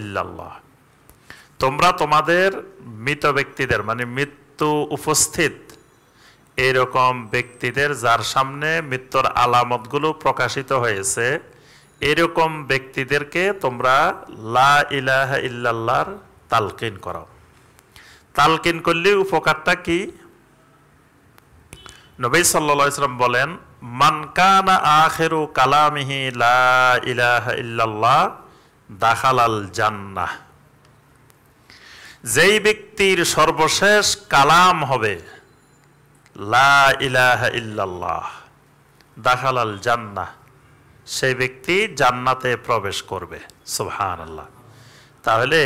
ইল্লাল্লাহ তোমরা তোমাদের মৃত ব্যক্তিদের মানে মৃত্যু উপস্থিত এরকম ব্যক্তিদের যার সামনে মৃত্যুর আলামতগুলো প্রকাশিত হয়েছে এরকম ব্যক্তিদেরকে তোমরা লা ইলাহ ইল্লাল্লাহর তালকিন করাও তালকিন করলে উপকারটা কি নবী সাল্লাম বলেন মানকানা আখেরু কালামিহি লা ইলাহ ইল্লাল্লাহ দাখালাল জান্নাহ যেই ব্যক্তির সর্বশেষ কালাম হবে লা ইলাহা ইল্লাল্লাহ দাখালাল জান্না সেই ব্যক্তি জান্নাতে প্রবেশ করবে সুবহান তাহলে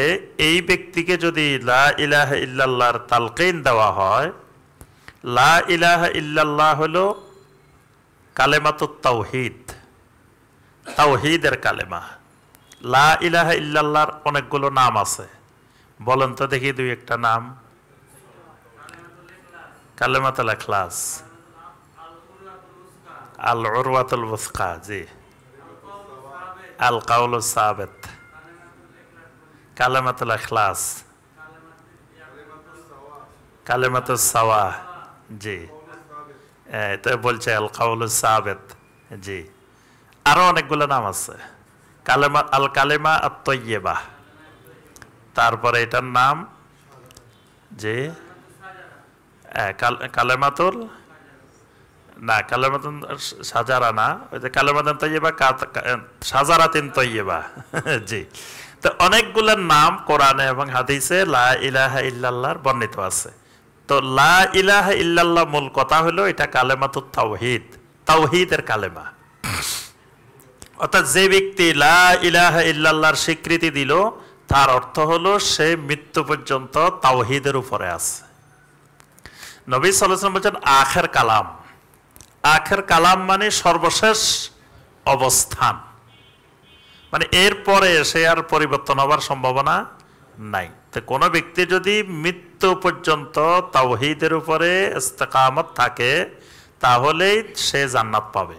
এই ব্যক্তিকে যদি লা ইলাহা ইল্লাল্লাহর তালকিন দেওয়া হয় লা ইলাহা ইল্লাল্লাহ হলো কালেমাত তাওহিদ তাওহিদের কালেমা লা ইলাহা ইল্লাল্লাহর অনেকগুলো নাম আছে বলেন তো দেখি দুই একটা নাম কালেমাতালা খ্লাস আল ওরওয়াতুল বুসকা জি আল কাউল সাবেত কালেমাতুল খ্লাস কালেমাতুল সাওয়া জি তো বলছে আল কাউল সাবেত জি আরো অনেকগুলো নাম আছে কালেমা আল কালেমা আত্মইয়েবা তারপরে এটার নাম যে কালেমাতুল না কালেমাতন সাজারা না ওই যে কালেমাতন তৈবা সাজারাতিন তৈবা জি তো অনেকগুলো নাম কোরআনে এবং হাদিসে লা ইলাহা বর্ণিত আছে তো লা ইলাহা ইল্লাল্লাহ মূল কথা হলো এটা কালেমাতুর তাওহিদ তাওহিদের কালেমা অর্থাৎ যে ব্যক্তি লা ইলাহ ইল্লাল্লাহর স্বীকৃতি দিল তার অর্থ হলো সে মৃত্যু পর্যন্ত তাওহিদের উপরে আছে নবী সাল্লাম বলছেন আখের কালাম আখের কালাম মানে সর্বশেষ অবস্থান মানে এরপরে সে আর পরিবর্তন হওয়ার সম্ভাবনা নাই তো কোনো ব্যক্তি যদি মৃত্যু পর্যন্ত তাওহিদের উপরে ইস্তেকামত থাকে তাহলেই সে জান্নাত পাবে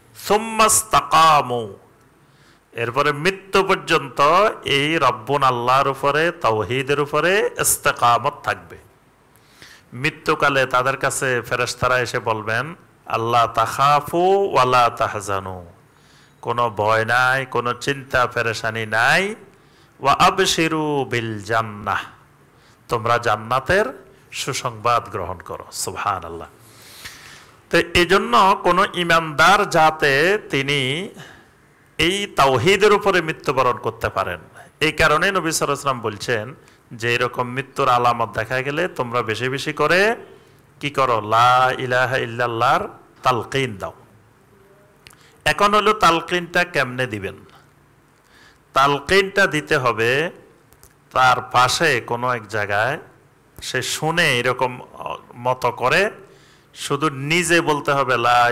এরপরে মৃত্যু পর্যন্ত এই রব্বুন আল্লাহর উপরে তৌহিদের উপরে ইস্তেকামত থাকবে মৃত্যুকালে তাদের কাছে ফেরেস্তারা এসে বলবেন আল্লাহ তাহাফু ওয়ালা তাহজানু কোনো ভয় নাই কোনো চিন্তা ফেরেশানি নাই ওয়া আবশিরু বিল জান্নাহ তোমরা জান্নাতের সুসংবাদ গ্রহণ করো সুহান আল্লাহ তো এই জন্য কোনো ইমানদার যাতে তিনি এই তাওহিদের উপরে মৃত্যুবরণ করতে পারেন এই কারণে নবী সরাসলাম বলছেন যে এরকম মৃত্যুর আলামত দেখা গেলে তোমরা বেশি বেশি করে কি করো লা ইলাহ ইল্লাল্লাহর তালকিন দাও এখন হলো তালকিনটা কেমনে দিবেন তালকিনটা দিতে হবে তার পাশে কোনো এক জায়গায় সে শুনে এরকম মতো করে শুধু নিজে বলতে হবে লাহ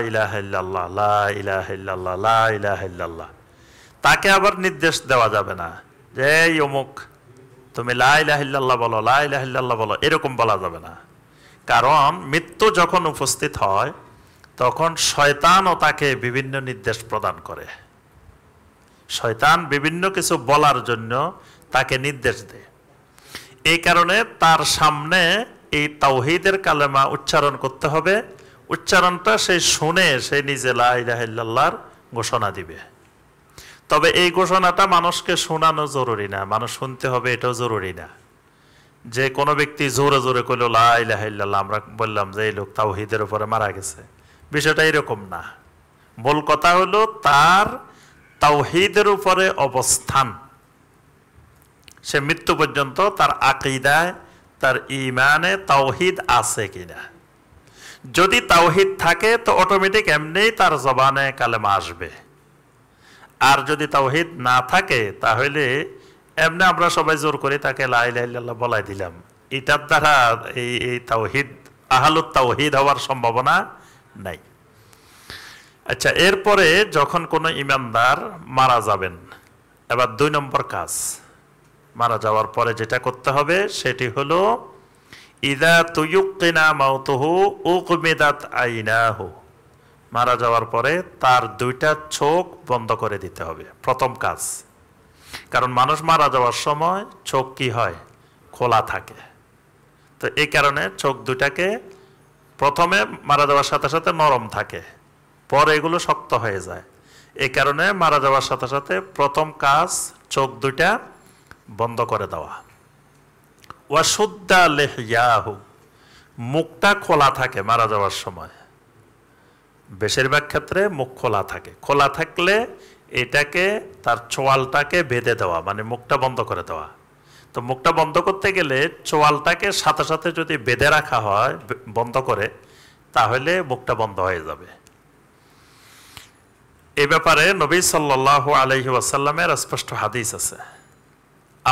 তাকে আবার নির্দেশ দেওয়া যাবে না যে এই অমুক তুমি লাহ বলো লাহ বলো এরকম বলা যাবে না কারণ মৃত্যু যখন উপস্থিত হয় তখন শয়তানও তাকে বিভিন্ন নির্দেশ প্রদান করে শয়তান বিভিন্ন কিছু বলার জন্য তাকে নির্দেশ দেয় এই কারণে তার সামনে এই তাওহিদের কালেমা উচ্চারণ করতে হবে উচ্চারণটা সে শুনে সে নিজে লাহিল্লাহর ঘোষণা দিবে তবে এই ঘোষণাটা মানুষকে শোনানো জরুরি না মানুষ শুনতে হবে এটাও জরুরি না যে কোনো ব্যক্তি জোরে জোরে করলো লাহিল্লাহ আমরা বললাম যে এই লোক তাওহিদের উপরে মারা গেছে বিষয়টা এরকম না মূল কথা হলো তার তাওহিদের উপরে অবস্থান সে মৃত্যু পর্যন্ত তার আকিদায় তার ইমানে তাওহিদ আছে কিনা যদি তাওহিদ থাকে তো অটোমেটিক এমনিই তার জবানে কালেমা আসবে আর যদি তাওহিদ না থাকে তাহলে এমনি আমরা সবাই জোর করে তাকে লাইল্লাহ বলাই দিলাম এটার দ্বারা এই এই তাওহিদ আহালুত তাওহিদ হওয়ার সম্ভাবনা নাই আচ্ছা এরপরে যখন কোনো ইমানদার মারা যাবেন এবার দুই নম্বর কাজ মারা যাওয়ার পরে যেটা করতে হবে সেটি হলো ইদা তুয়ুকিনা মাউতহু উকমেদাত আইনাহ মারা যাওয়ার পরে তার দুইটা চোখ বন্ধ করে দিতে হবে প্রথম কাজ কারণ মানুষ মারা যাওয়ার সময় চোখ কি হয় খোলা থাকে তো এই কারণে চোখ দুটাকে প্রথমে মারা যাওয়ার সাথে সাথে নরম থাকে পরে এগুলো শক্ত হয়ে যায় এই কারণে মারা যাওয়ার সাথে সাথে প্রথম কাজ চোখ দুইটা বন্ধ করে দেওয়া ওয়াসুদ্দা লেহয়াহু মুখটা খোলা থাকে মারা যাওয়ার সময় বেশিরভাগ ক্ষেত্রে মুখ খোলা থাকে খোলা থাকলে এটাকে তার চোয়ালটাকে বেঁধে দেওয়া মানে মুখটা বন্ধ করে দেওয়া তো মুখটা বন্ধ করতে গেলে চোয়ালটাকে সাথে সাথে যদি বেঁধে রাখা হয় বন্ধ করে তাহলে মুখটা বন্ধ হয়ে যাবে এ ব্যাপারে নবী সাল্লাহ আলহি ওয়াসাল্লামের স্পষ্ট হাদিস আছে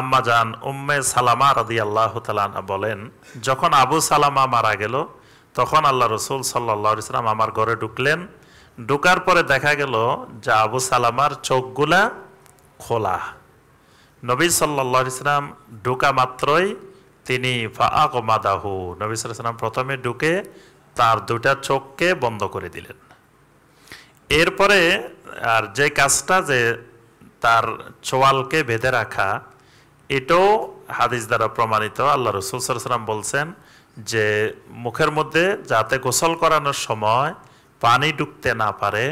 আম্মা যান উম্মে সালামা রাদি আল্লাহ তালানা বলেন যখন আবু সালামা মারা গেল তখন আল্লাহ রসুল সাল্লা ইসলাম আমার ঘরে ঢুকলেন ঢুকার পরে দেখা গেল যে আবু সালামার চোখগুলা খোলা নবী সাল্লা সাল্লাম ঢুকা মাত্রই তিনি ফাকমাদাহু নবী সাল্লাম প্রথমে ঢুকে তার দুটা চোখকে বন্ধ করে দিলেন এরপরে আর যে কাজটা যে তার চোয়ালকে বেঁধে রাখা এটাও হাদিস দ্বারা প্রমাণিত আল্লাহ রসুল সাল্লাম বলছেন যে মুখের মধ্যে যাতে গোসল করানোর সময় পানি ঢুকতে না পারে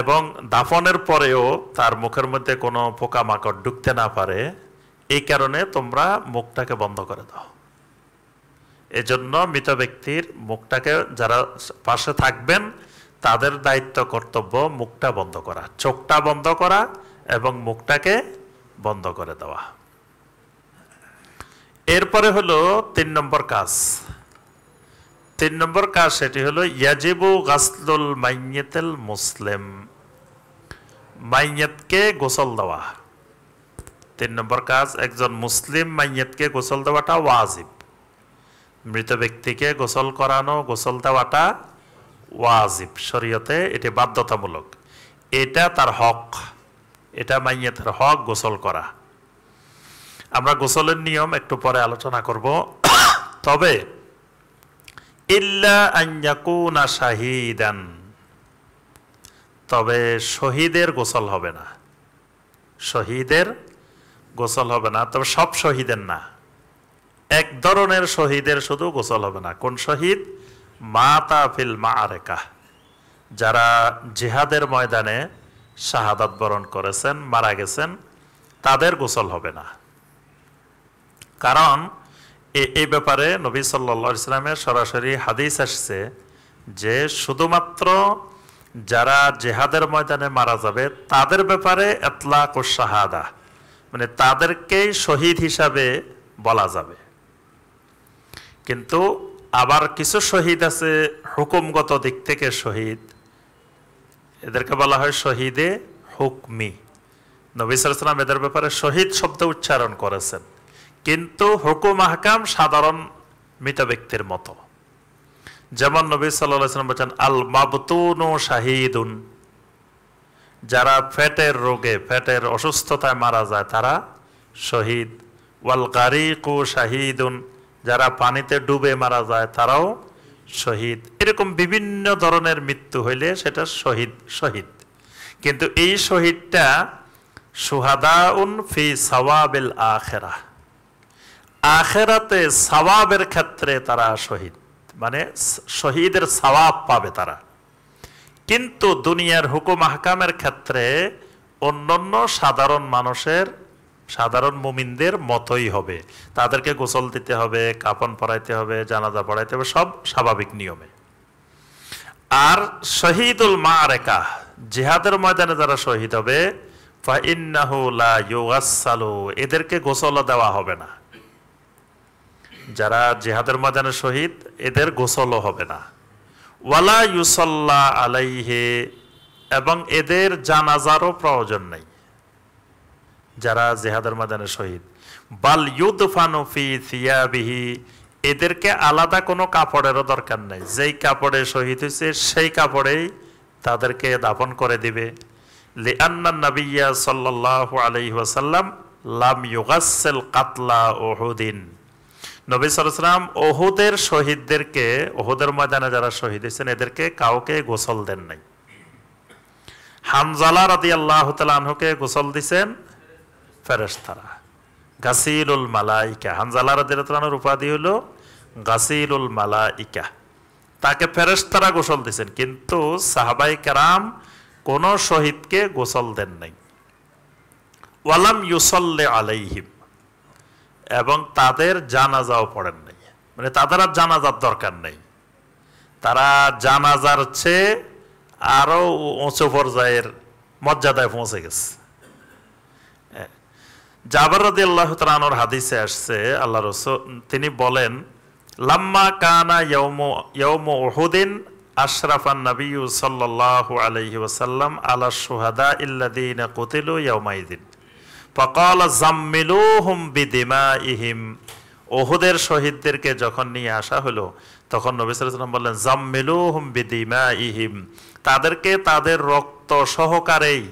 এবং দাফনের পরেও তার মুখের মধ্যে কোনো পোকামাকড় ঢুকতে না পারে এই কারণে তোমরা মুখটাকে বন্ধ করে দাও এজন্য মৃত ব্যক্তির মুখটাকে যারা পাশে থাকবেন তাদের দায়িত্ব কর্তব্য মুখটা বন্ধ করা চোখটা বন্ধ করা এবং মুখটাকে বন্ধ করে দেওয়া এরপরে হলো তিন নম্বর কাজ তিন নম্বর কাজ সেটি হলো ইয়াজিবু গাসলুল মাইয়েতেল মুসলিম মাইয়েতকে গোসল দেওয়া তিন নম্বর কাজ একজন মুসলিম মাইয়েতকে গোসল দেওয়াটা ওয়াজিব মৃত ব্যক্তিকে গোসল করানো গোসল দেওয়াটা ওয়াজিব শরীয়তে এটি বাধ্যতামূলক এটা তার হক এটা মাইয়াতের হক গোসল করা আমরা গোসলের নিয়ম একটু পরে আলোচনা করব তবে ইল্লা শাহিদান তবে শহীদের গোসল হবে না শহীদের গোসল হবে না তবে সব শহীদের না এক ধরনের শহীদের শুধু গোসল হবে না কোন শহীদ মাতা ফিল মা আরেকা যারা জেহাদের ময়দানে শাহাদাত বরণ করেছেন মারা গেছেন তাদের গোসল হবে না কারণ এই ব্যাপারে নবী সাল্লা ইসলামের সরাসরি হাদিস আসছে যে শুধুমাত্র যারা জেহাদের ময়দানে মারা যাবে তাদের ব্যাপারে এতলাক ও শাহাদা মানে তাদেরকেই শহীদ হিসাবে বলা যাবে কিন্তু আবার কিছু শহীদ আছে হুকুমগত দিক থেকে শহীদ এদেরকে বলা হয় শহীদে হুকমি নবিসাম এদের ব্যাপারে শহীদ শব্দ উচ্চারণ করেছেন কিন্তু হুকুম আহকাম সাধারণ মৃত ব্যক্তির মতো যেমন নবী সাল্লাম বলছেন আল মাবতুন শাহিদুন যারা ফ্যাটের রোগে ফ্যাটের অসুস্থতায় মারা যায় তারা শহীদ ওয়াল ও শাহিদুন যারা পানিতে ডুবে মারা যায় তারাও শহীদ এরকম বিভিন্ন ধরনের মৃত্যু হইলে সেটা শহীদ শহীদ কিন্তু এই শহীদটা সুহাদাউন ফি সওয়াবিল আখেরা আখেরাতে সওয়াবের ক্ষেত্রে তারা শহীদ মানে শহীদের সওয়াব পাবে তারা কিন্তু দুনিয়ার হুকুম হাকামের ক্ষেত্রে অন্যান্য সাধারণ মানুষের সাধারণ মুমিনদের মতোই হবে তাদেরকে গোসল দিতে হবে কাপন পড়াইতে হবে জানাজা পড়াইতে হবে সব স্বাভাবিক নিয়মে আর শহীদুল মা রেখা জেহাদের ময়দানে যারা শহীদ হবে এদেরকে গোসল দেওয়া হবে না যারা জেহাদের ময়দানে শহীদ এদের গোসলও হবে না ওয়ালা ইউসল্লা আলাইহে এবং এদের জানাজারও প্রয়োজন নেই যারা জেহাদের মাদানে শহীদ বাল ইউদফানু ফি এদেরকে আলাদা কোনো কাপড়েরও দরকার নাই যেই কাপড়ে শহীদ হয়েছে সেই কাপড়েই তাদেরকে দাফন করে দিবে লিআন্না নবিয়া সাল্লাল্লাহু লাম ইউগাসসাল কাতলা উহুদিন নবী সালাম ওহুদের শহীদদেরকে ওহুদের ময়দানে যারা শহীদ হয়েছেন এদেরকে কাউকে গোসল দেন নাই হামজালা রাদি আল্লাহ তালকে গোসল দিছেন ফেরস্তারা গাসিলুল মালাইকা হানজালা রাজিরাতালানোর উপাধি হল গাসিলুল মালাইকা তাকে ফেরস্তারা গোসল দিয়েছেন কিন্তু সাহাবাই কারাম কোন শহীদকে গোসল দেন নাই ওয়ালাম ইউসল্লে আলাইহিম এবং তাদের জানাজাও পড়েন নাই মানে তাদের আর জানাজার দরকার নেই তারা জানাজার চেয়ে আরও উঁচু পর্যায়ের মর্যাদায় পৌঁছে গেছে জাবর রাদি আল্লাহ তালানোর হাদিসে আসছে আল্লাহ রসুল তিনি বলেন লাম্মা কানা ইয়ম ওহুদিন আশরাফান নবী সাল্লাহ আলহি ওসাল্লাম আলা সুহাদা ইল্লাদিন কুতিলু ইয়মাইদিন ফকাল জাম্মিলু হুম বিদিমা ইহিম ওহুদের শহীদদেরকে যখন নিয়ে আসা হলো তখন নবী সাল্লাম বললেন জাম্মিলু হুম বিদিমা ইহিম তাদেরকে তাদের রক্ত সহকারেই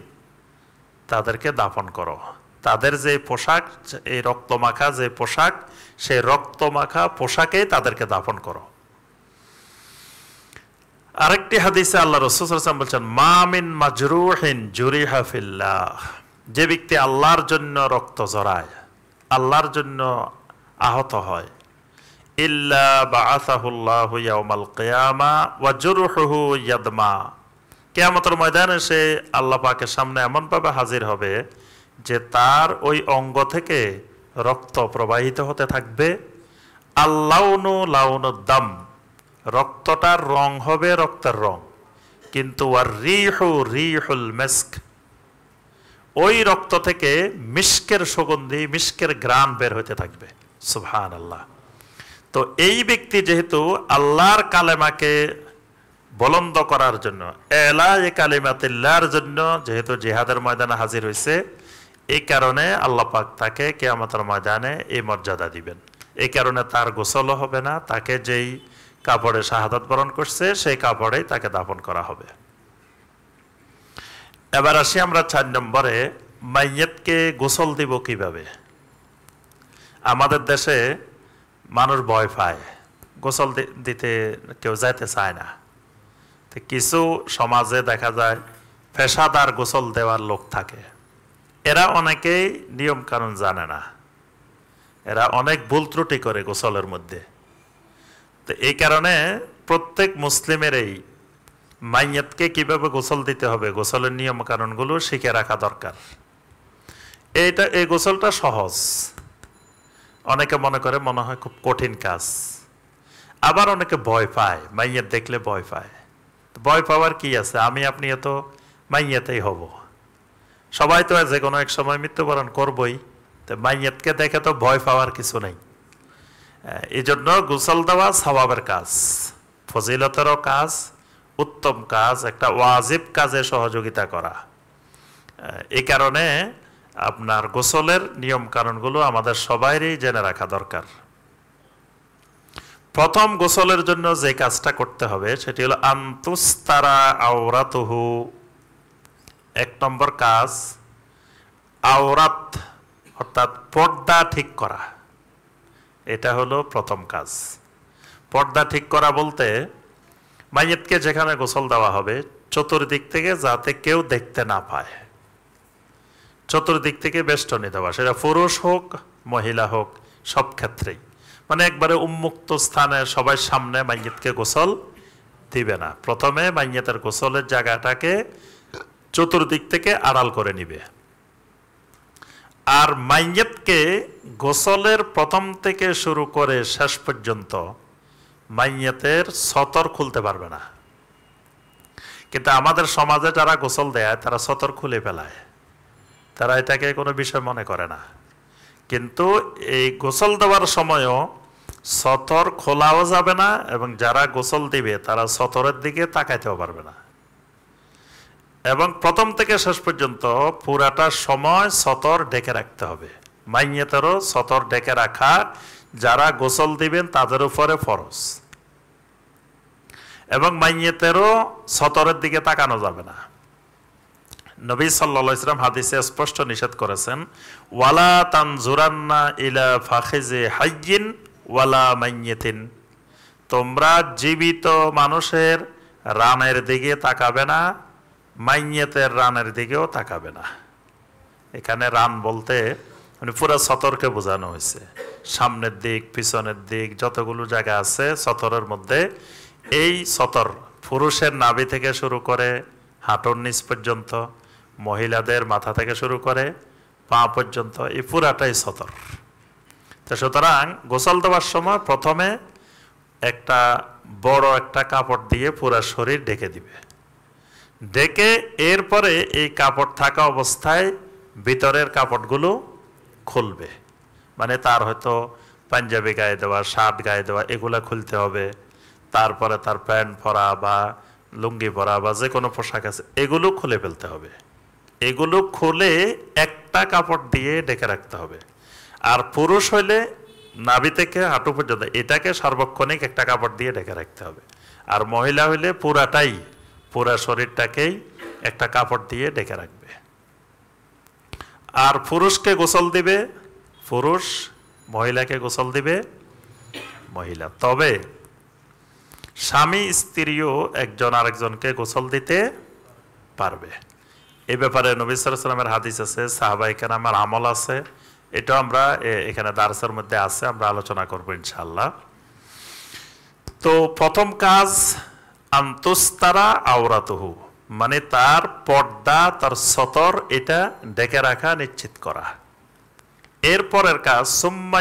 তাদেরকে দাফন করো তাদের যে পোশাক এই রক্তমাখা যে পোশাক সেই রক্তমাখা পোশাকেই তাদেরকে দাফন করো আরেকটি হাদিসে আল্লাহ রসুসাম বলছেন মামিন মাজরুহিন জুরি হাফিল্লাহ যে ব্যক্তি আল্লাহর জন্য রক্ত জড়ায় আল্লাহর জন্য আহত হয় ইল্লা বা আসাহুল্লাহ ইয়াদমা কেয়ামতের ময়দানে সে আল্লাহ সামনে এমনভাবে হাজির হবে যে তার ওই অঙ্গ থেকে রক্ত প্রবাহিত হতে থাকবে আল্লাউনু দাম রক্তটার রং হবে রক্তের রং কিন্তু আর রিহু রিহুল মেস্ক ওই রক্ত থেকে মিস্কের সুগন্ধি মিস্কের গ্রাম বের হতে থাকবে সুহান আল্লাহ তো এই ব্যক্তি যেহেতু আল্লাহর কালেমাকে বলন্দ করার জন্য এলা এ কালিমাতিল্লার জন্য যেহেতু জেহাদের ময়দানে হাজির হয়েছে এই কারণে আল্লাহ পাক তাকে কেয়ামতের ময়দানে এই মর্যাদা দিবেন এই কারণে তার গোসলও হবে না তাকে যেই কাপড়ে শাহাদত বরণ করছে সেই কাপড়েই তাকে দাপন করা হবে এবার আসি আমরা চার নম্বরে মাইয়েতকে গোসল দিব কিভাবে আমাদের দেশে মানুষ ভয় পায় গোসল দিতে কেউ যাইতে চায় না কিছু সমাজে দেখা যায় পেশাদার গোসল দেওয়ার লোক থাকে এরা অনেকেই নিয়ম কানুন জানে না এরা অনেক ভুল ত্রুটি করে গোসলের মধ্যে তো এই কারণে প্রত্যেক মুসলিমের এই মাইয়াতকে কিভাবে গোসল দিতে হবে গোসলের নিয়ম কানুনগুলো শিখে রাখা দরকার এইটা এই গোসলটা সহজ অনেকে মনে করে মনে হয় খুব কঠিন কাজ আবার অনেকে ভয় পায় মাইয়াত দেখলে ভয় পায় ভয় পাওয়ার কি আছে আমি আপনি এত মাইয়াতেই হব সবাই তো যে কোনো এক সময় মৃত্যুবরণ করবই তো মাইয়াতকে দেখে তো ভয় পাওয়ার কিছু নেই এই জন্য গোসল দেওয়া স্বভাবের কাজ ফজিলতেরও কাজ উত্তম কাজ একটা ওয়াজিব কাজে সহযোগিতা করা এই কারণে আপনার গোসলের নিয়ম কারণগুলো আমাদের সবাইরই জেনে রাখা দরকার প্রথম গোসলের জন্য যে কাজটা করতে হবে সেটি হলো আন্তুস্তারা আওরাতহু এক নম্বর কাজ আওরাত অর্থাৎ পর্দা ঠিক করা এটা হলো প্রথম কাজ পর্দা ঠিক করা বলতে মাইয়েতকে যেখানে গোসল দেওয়া হবে চতুর্দিক থেকে যাতে কেউ দেখতে না পায় চতুর্দিক থেকে বেষ্টনী দেওয়া সেটা পুরুষ হোক মহিলা হোক সব ক্ষেত্রেই মানে একবারে উন্মুক্ত স্থানে সবাই সামনে মাইয়েতকে গোসল দিবে না প্রথমে মাইয়েতের গোসলের জায়গাটাকে চতুর্দিক থেকে আড়াল করে নিবে আর মাইয়েতকে গোসলের প্রথম থেকে শুরু করে শেষ পর্যন্ত মাইয়েতের সতর খুলতে পারবে না কিন্তু আমাদের সমাজে যারা গোসল দেয় তারা সতর খুলে ফেলায় তারা এটাকে কোনো বিষয় মনে করে না কিন্তু এই গোসল দেওয়ার সময়ও সতর খোলাও যাবে না এবং যারা গোসল দিবে তারা সতরের দিকে তাকাইতেও পারবে না এবং প্রথম থেকে শেষ পর্যন্ত পুরাটা সময় সতর ডেকে রাখতে হবে মাইনেতেরও সতর ডেকে রাখা যারা গোসল দিবেন তাদের উপরে ফরজ এবং মাইনেতেরও সতরের দিকে তাকানো যাবে না নবী সাল্লা ইসলাম হাদিসে স্পষ্ট নিষেধ করেছেন ওয়ালা তান জুরান্না ইলা ফাখেজে হাইজিন ওয়ালা মাইয়েতিন তোমরা জীবিত মানুষের রানের দিকে তাকাবে না মাইয়েতের রানের দিকেও তাকাবে না এখানে রান বলতে মানে পুরো সতর্কে বোঝানো হয়েছে সামনের দিক পিছনের দিক যতগুলো জায়গা আছে সতরের মধ্যে এই সতর পুরুষের নাভি থেকে শুরু করে হাঁটুর নিচ পর্যন্ত মহিলাদের মাথা থেকে শুরু করে পা পর্যন্ত এই পুরাটাই সতর তো সুতরাং গোসল দেওয়ার সময় প্রথমে একটা বড় একটা কাপড় দিয়ে পুরা শরীর ঢেকে দিবে ডেকে এরপরে এই কাপড় থাকা অবস্থায় ভিতরের কাপড়গুলো খুলবে মানে তার হয়তো পাঞ্জাবি গায়ে দেওয়া শার্ট গায়ে দেওয়া এগুলো খুলতে হবে তারপরে তার প্যান্ট পরা বা লুঙ্গি পরা বা যে কোনো পোশাক আছে এগুলো খুলে ফেলতে হবে এগুলো খুলে একটা কাপড় দিয়ে ডেকে রাখতে হবে আর পুরুষ হইলে নাভি থেকে হাঁটু পর্যন্ত এটাকে সর্বক্ষণিক একটা কাপড় দিয়ে ডেকে রাখতে হবে আর মহিলা হইলে পুরাটাই পুরো শরীরটাকেই একটা কাপড় দিয়ে ডেকে রাখবে আর পুরুষকে গোসল দিবে পুরুষ মহিলাকে গোসল দিবে মহিলা তবে স্বামী স্ত্রীও একজন আরেকজনকে গোসল দিতে পারবে এ ব্যাপারে নবিসামের হাদিস আছে সাহাবা এখানে আমার আমল আছে এটা আমরা এখানে দারসের মধ্যে আছে আমরা আলোচনা করবো ইনশাল্লাহ তো প্রথম কাজ আন্তস্তারা আওরাত মানে তার পর্দা তার সতর এটা ডেকে রাখা নিশ্চিত করা এরপরের কাজ সোম্মা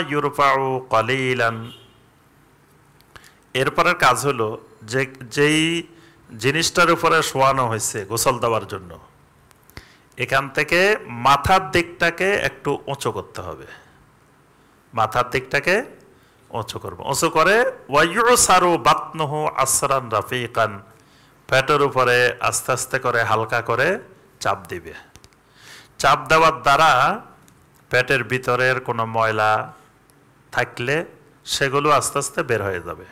ও কলিলান এরপরের কাজ হলো যে যেই জিনিসটার উপরে শোয়ানো হয়েছে গোসল দেওয়ার জন্য এখান থেকে মাথার দিকটাকে একটু উঁচু করতে হবে মাথার দিকটাকে অচ করবো অচ করে ওয়াইও সারু বাতনহ আসরান রাফিকান পেটের উপরে আস্তে আস্তে করে হালকা করে চাপ দিবে চাপ দেওয়ার দ্বারা পেটের ভিতরের কোনো ময়লা থাকলে সেগুলো আস্তে আস্তে বের হয়ে যাবে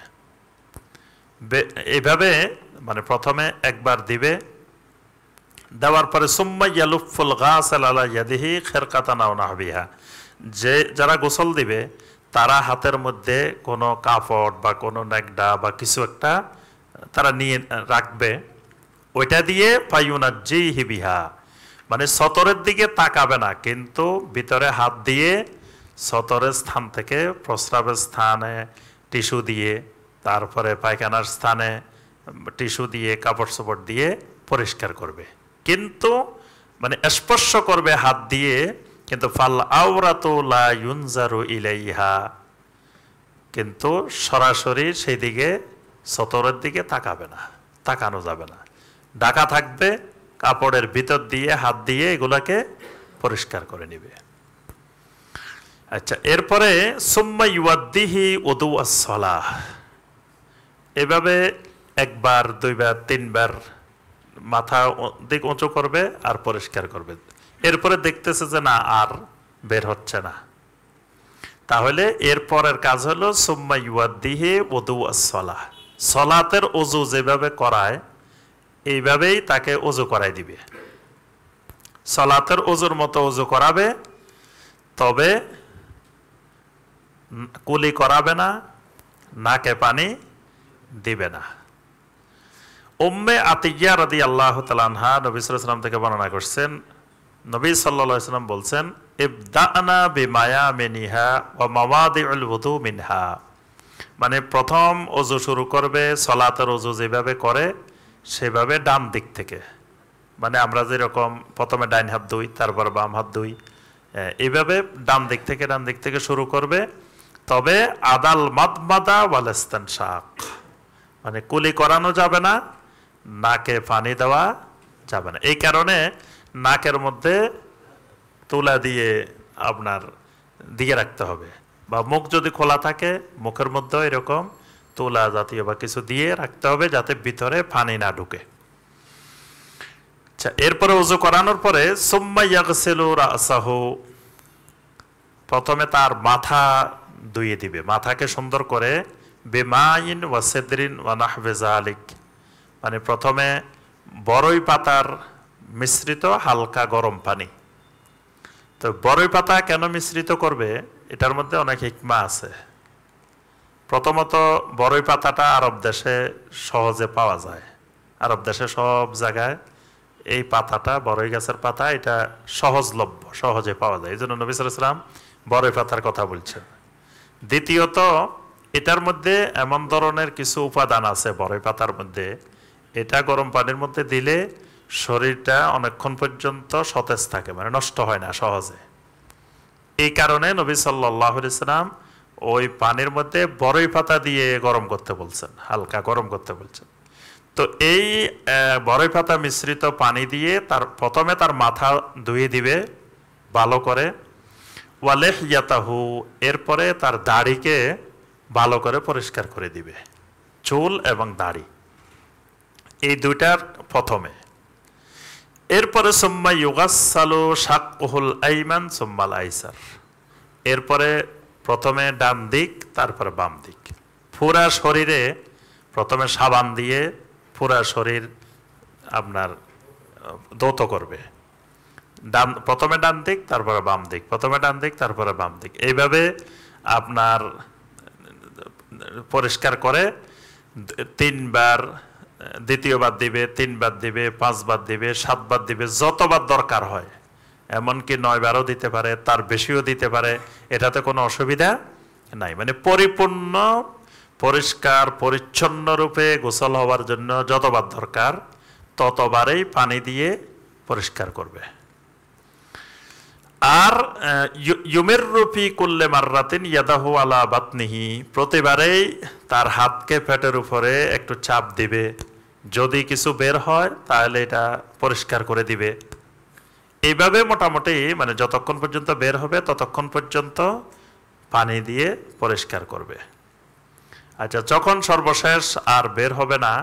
এইভাবে মানে প্রথমে একবার দিবে দেওয়ার পরে সুম্মা ইয়ালুফুল গাছ আলা ইয়াদিহি খেরকাতা নাও না নাহবিহা যে যারা গোসল দিবে তারা হাতের মধ্যে কোনো কাপড় বা কোনো ন্যাকডা বা কিছু একটা তারা নিয়ে রাখবে ওইটা দিয়ে পাইউনাজি হিবিহা মানে সতরের দিকে তাকাবে না কিন্তু ভিতরে হাত দিয়ে সতরের স্থান থেকে প্রস্রাবের স্থানে টিস্যু দিয়ে তারপরে পায়খানার স্থানে টিস্যু দিয়ে কাপড় চোপড় দিয়ে পরিষ্কার করবে কিন্তু মানে স্পর্শ করবে হাত দিয়ে কিন্তু ফাল আওরাতো লা ইউনজারু ইলাইহা কিন্তু সরাসরি সেই দিকে সতরের দিকে তাকাবে না তাকানো যাবে না ডাকা থাকবে কাপড়ের ভিতর দিয়ে হাত দিয়ে এগুলাকে পরিষ্কার করে নিবে আচ্ছা এরপরে সুম্মা ইউদ্দিহি ওদু আসলা এভাবে একবার দুইবার তিনবার মাথা দিক উঁচু করবে আর পরিষ্কার করবে এরপরে দেখতেছে যে না আর বের হচ্ছে না তাহলে এর পরের কাজ হলো সোম্মা ইউয়াদ্দিহে ওদু আসলা সলাতের অজু যেভাবে করায় এইভাবেই তাকে অজু করাই দিবে সলাতের অজুর মতো অজু করাবে তবে কুলি করাবে না নাকে পানি দিবে না উম্মে আতিয়া রদি আল্লাহ তালানহা নবিসাম থেকে বর্ণনা করছেন নবী সাল্লাম বলছেন ইবদানা বিমায়া মেনিহা ও মামাদি উলবধু মিনহা মানে প্রথম অজু শুরু করবে সলাতের অজু যেভাবে করে সেভাবে ডান দিক থেকে মানে আমরা যেরকম প্রথমে ডাইন হাত দুই তারপর বাম হাত দুই এইভাবে ডান দিক থেকে ডান দিক থেকে শুরু করবে তবে আদাল মাদমাদা ওয়ালেস্তান শাক মানে কুলি করানো যাবে না নাকে পানি দেওয়া যাবে না এই কারণে নাকের মধ্যে তুলা দিয়ে আপনার দিয়ে রাখতে হবে বা মুখ যদি খোলা থাকে মুখের মধ্যে এরকম তুলা জাতীয় বা কিছু দিয়ে রাখতে হবে যাতে ভিতরে পানি না ঢুকে আচ্ছা এরপরে উজু করানোর পরে রাসাহ প্রথমে তার মাথা ধুয়ে দিবে মাথাকে সুন্দর করে বেমাইন ওয়াসেদ্রিন ওয়ানাহবেজা আলিক মানে প্রথমে বড়ই পাতার মিশ্রিত হালকা গরম পানি তো বরই পাতা কেন মিশ্রিত করবে এটার মধ্যে অনেক হিকমা আছে প্রথমত বরই পাতাটা আরব দেশে সহজে পাওয়া যায় আরব দেশে সব জায়গায় এই পাতাটা বরই গাছের পাতা এটা সহজলভ্য সহজে পাওয়া যায় এই জন্য নবী বরই পাতার কথা বলছেন দ্বিতীয়ত এটার মধ্যে এমন ধরনের কিছু উপাদান আছে বরই পাতার মধ্যে এটা গরম পানির মধ্যে দিলে শরীরটা অনেকক্ষণ পর্যন্ত সতেজ থাকে মানে নষ্ট হয় না সহজে এই কারণে নবী সাল্লাহাম ইসলাম ওই পানির মধ্যে বরই পাতা দিয়ে গরম করতে বলছেন হালকা গরম করতে বলছেন তো এই বরই পাতা মিশ্রিত পানি দিয়ে তার প্রথমে তার মাথা ধুয়ে দিবে ভালো করে ওয়ালেহ ইয়াতাহু এরপরে তার দাড়িকে ভালো করে পরিষ্কার করে দিবে চুল এবং দাড়ি এই দুইটার প্রথমে এরপরে সোম্মা ইউগাসালো শাকুল আইমান সোম্মাল আইসার এরপরে প্রথমে ডান দিক তারপরে বাম দিক পুরা শরীরে প্রথমে সাবান দিয়ে পুরা শরীর আপনার দৌত করবে ডান প্রথমে ডান দিক তারপরে বাম দিক প্রথমে ডান দিক তারপরে বাম দিক এইভাবে আপনার পরিষ্কার করে তিনবার দ্বিতীয়বার দিবে তিনবার দিবে পাঁচবার দিবে সাতবার দিবে যতবার দরকার হয় এমনকি নয়বারও দিতে পারে তার বেশিও দিতে পারে এটাতে কোনো অসুবিধা নাই মানে পরিপূর্ণ পরিষ্কার পরিচ্ছন্ন রূপে গোসল হওয়ার জন্য যতবার দরকার ততবারেই পানি দিয়ে পরিষ্কার করবে আর ইউমের রূপি করলে মাররাতিন ইয়াদাহু আলা বাতনিহি প্রতিবারেই তার হাতকে ফ্যাটের উপরে একটু চাপ দিবে যদি কিছু বের হয় তাহলে এটা পরিষ্কার করে দিবে এইভাবে মোটামুটি মানে যতক্ষণ পর্যন্ত বের হবে ততক্ষণ পর্যন্ত পানি দিয়ে পরিষ্কার করবে আচ্ছা যখন সর্বশেষ আর বের হবে না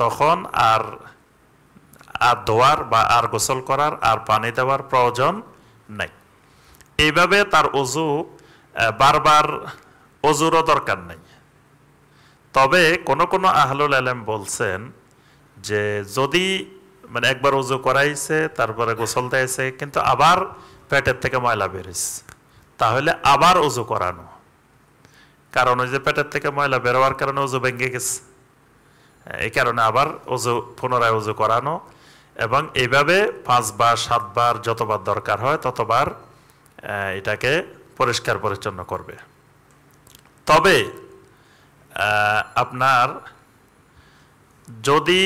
তখন আর আর ধোয়ার বা আর গোসল করার আর পানি দেওয়ার প্রয়োজন নেই এইভাবে তার অজু বারবার অজুরও দরকার নেই তবে কোনো কোনো আহলুল আলম বলছেন যে যদি মানে একবার উজু করাইছে তারপরে গোসল দিয়েছে কিন্তু আবার পেটের থেকে ময়লা বেরোইছে তাহলে আবার উজু করানো কারণ ওই যে পেটের থেকে ময়লা বেরোয়ার কারণে উজু ভেঙে গেছে এই কারণে আবার উজু পুনরায় উজু করানো এবং এইভাবে পাঁচবার সাতবার যতবার দরকার হয় ততবার এটাকে পরিষ্কার পরিচ্ছন্ন করবে তবে আপনার যদি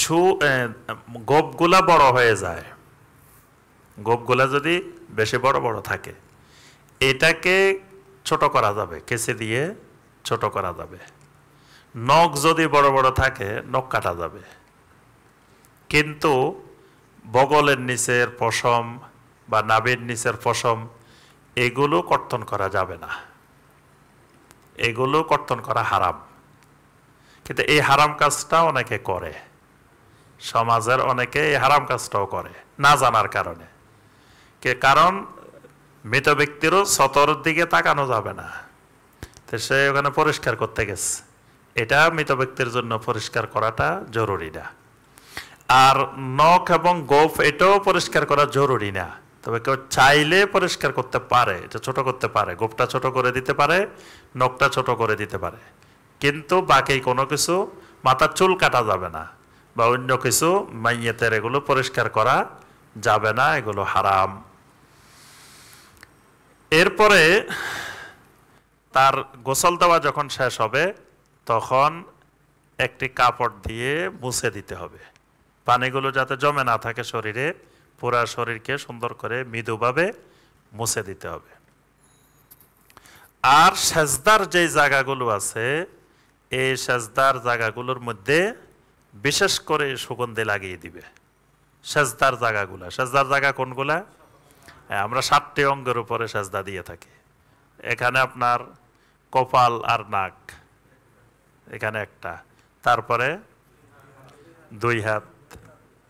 ছু গোপগুলা বড় হয়ে যায় গোপগুলা যদি বেশি বড় বড় থাকে এটাকে ছোট করা যাবে কেসে দিয়ে ছোট করা যাবে নখ যদি বড় বড় থাকে নখ কাটা যাবে কিন্তু বগলের নিচের পশম বা নাবির নিচের পশম এগুলো কর্তন করা যাবে না এগুলো কর্তন করা হারাম কিন্তু এই হারাম কাজটা অনেকে করে সমাজের অনেকে এই হারাম কাজটাও করে না জানার কারণে কে কারণ মৃত ব্যক্তিরও সতর দিকে তাকানো যাবে না তো সে ওখানে পরিষ্কার করতে গেছে এটা মৃত ব্যক্তির জন্য পরিষ্কার করাটা জরুরি না আর নখ এবং গোফ এটাও পরিষ্কার করা জরুরি না তবে কেউ চাইলে পরিষ্কার করতে পারে এটা ছোট করতে পারে গোপটা ছোট করে দিতে পারে নখটা ছোট করে দিতে পারে কিন্তু বাকি কোনো কিছু মাথার চুল কাটা যাবে না বা অন্য কিছু মাইয়েতের এগুলো পরিষ্কার করা যাবে না এগুলো হারাম এরপরে তার গোসল দেওয়া যখন শেষ হবে তখন একটি কাপড় দিয়ে মুছে দিতে হবে পানিগুলো যাতে জমে না থাকে শরীরে পুরা শরীরকে সুন্দর করে মৃদুভাবে মুছে দিতে হবে আর সেজদার যে জায়গাগুলো আছে এই সেজদার জায়গাগুলোর মধ্যে বিশেষ করে সুগন্ধে লাগিয়ে দিবে সাজদার জায়গাগুলা সাজদার জায়গা কোনগুলা হ্যাঁ, আমরা সাতটি অঙ্গের উপরে সাজদা দিয়ে থাকি এখানে আপনার কপাল আর নাক এখানে একটা তারপরে দুই হাত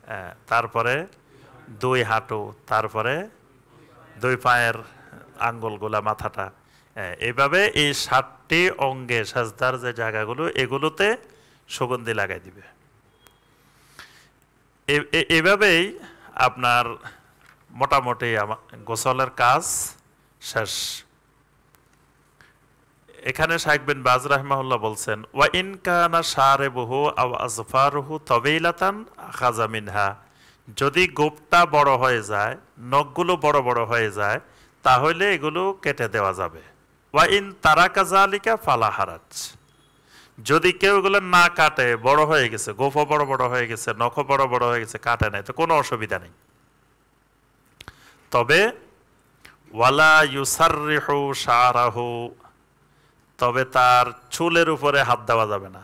হ্যাঁ, তারপরে দুই হাঁটু তারপরে দুই পায়ের আঙ্গুলগুলা মাথাটা হ্যাঁ, এইভাবে এই সাতটি অঙ্গে সাজদার যে জায়গাগুলো এগুলোতে সুগন্ধি লাগাই দিবে এভাবেই আপনার মোটামুটি গোসলের কাজ শেষ এখানে শাহবিন বাজ রাহমাহুল্লাহ বলছেন ওয়া ইন কানা সারে বহু আজফারহু তবেইলাতান খাজা মিনহা যদি গোপটা বড় হয়ে যায় নখগুলো বড় বড় হয়ে যায় তাহলে এগুলো কেটে দেওয়া যাবে ওয়া ইন তারা কাজা আলিকা ফালা হারাজ যদি কেউ গুলো না কাটে বড় হয়ে গেছে গোফ বড় বড় হয়ে গেছে নখ বড় বড় হয়ে গেছে কাটে নাই তো কোনো অসুবিধা নেই তবে ওয়ালা ইউসারিহু সারাহু তবে তার চুলের উপরে হাত দেওয়া যাবে না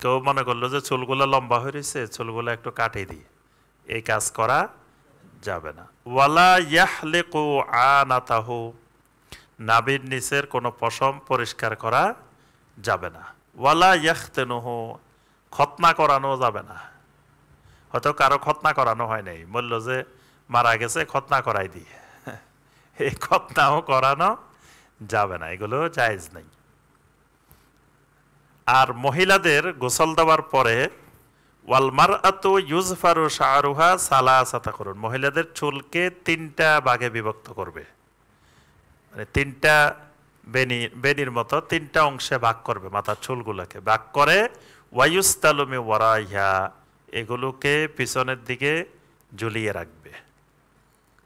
কেউ মনে করলো যে চুলগুলো লম্বা হয়ে রয়েছে চুলগুলো একটু কাটিয়ে দিই এই কাজ করা যাবে না ওয়ালা ইয়াহলেকু আনাতাহু নাবির নিচের কোনো পশম পরিষ্কার করা যাবে না ওয়ালা ইয়াখতেনহ খতনা করানো যাবে না হয়তো কারো খতনা করানো হয় নাই বলল যে মারা গেছে খতনা করাই দিয়ে এই খতনাও করানো যাবে না এগুলো জায়জ নেই আর মহিলাদের গোসল দেওয়ার পরে ওয়ালমার আত ফারু শাহরুহা সালা সাতা করুন মহিলাদের চুলকে তিনটা বাঘে বিভক্ত করবে মানে তিনটা বেনি বেনির মতো তিনটা অংশে ভাগ করবে মাথার চুলগুলোকে ভাগ করে ওয়ায়ুস্তালুমি ওয়ারাইহা এগুলোকে পিছনের দিকে ঝুলিয়ে রাখবে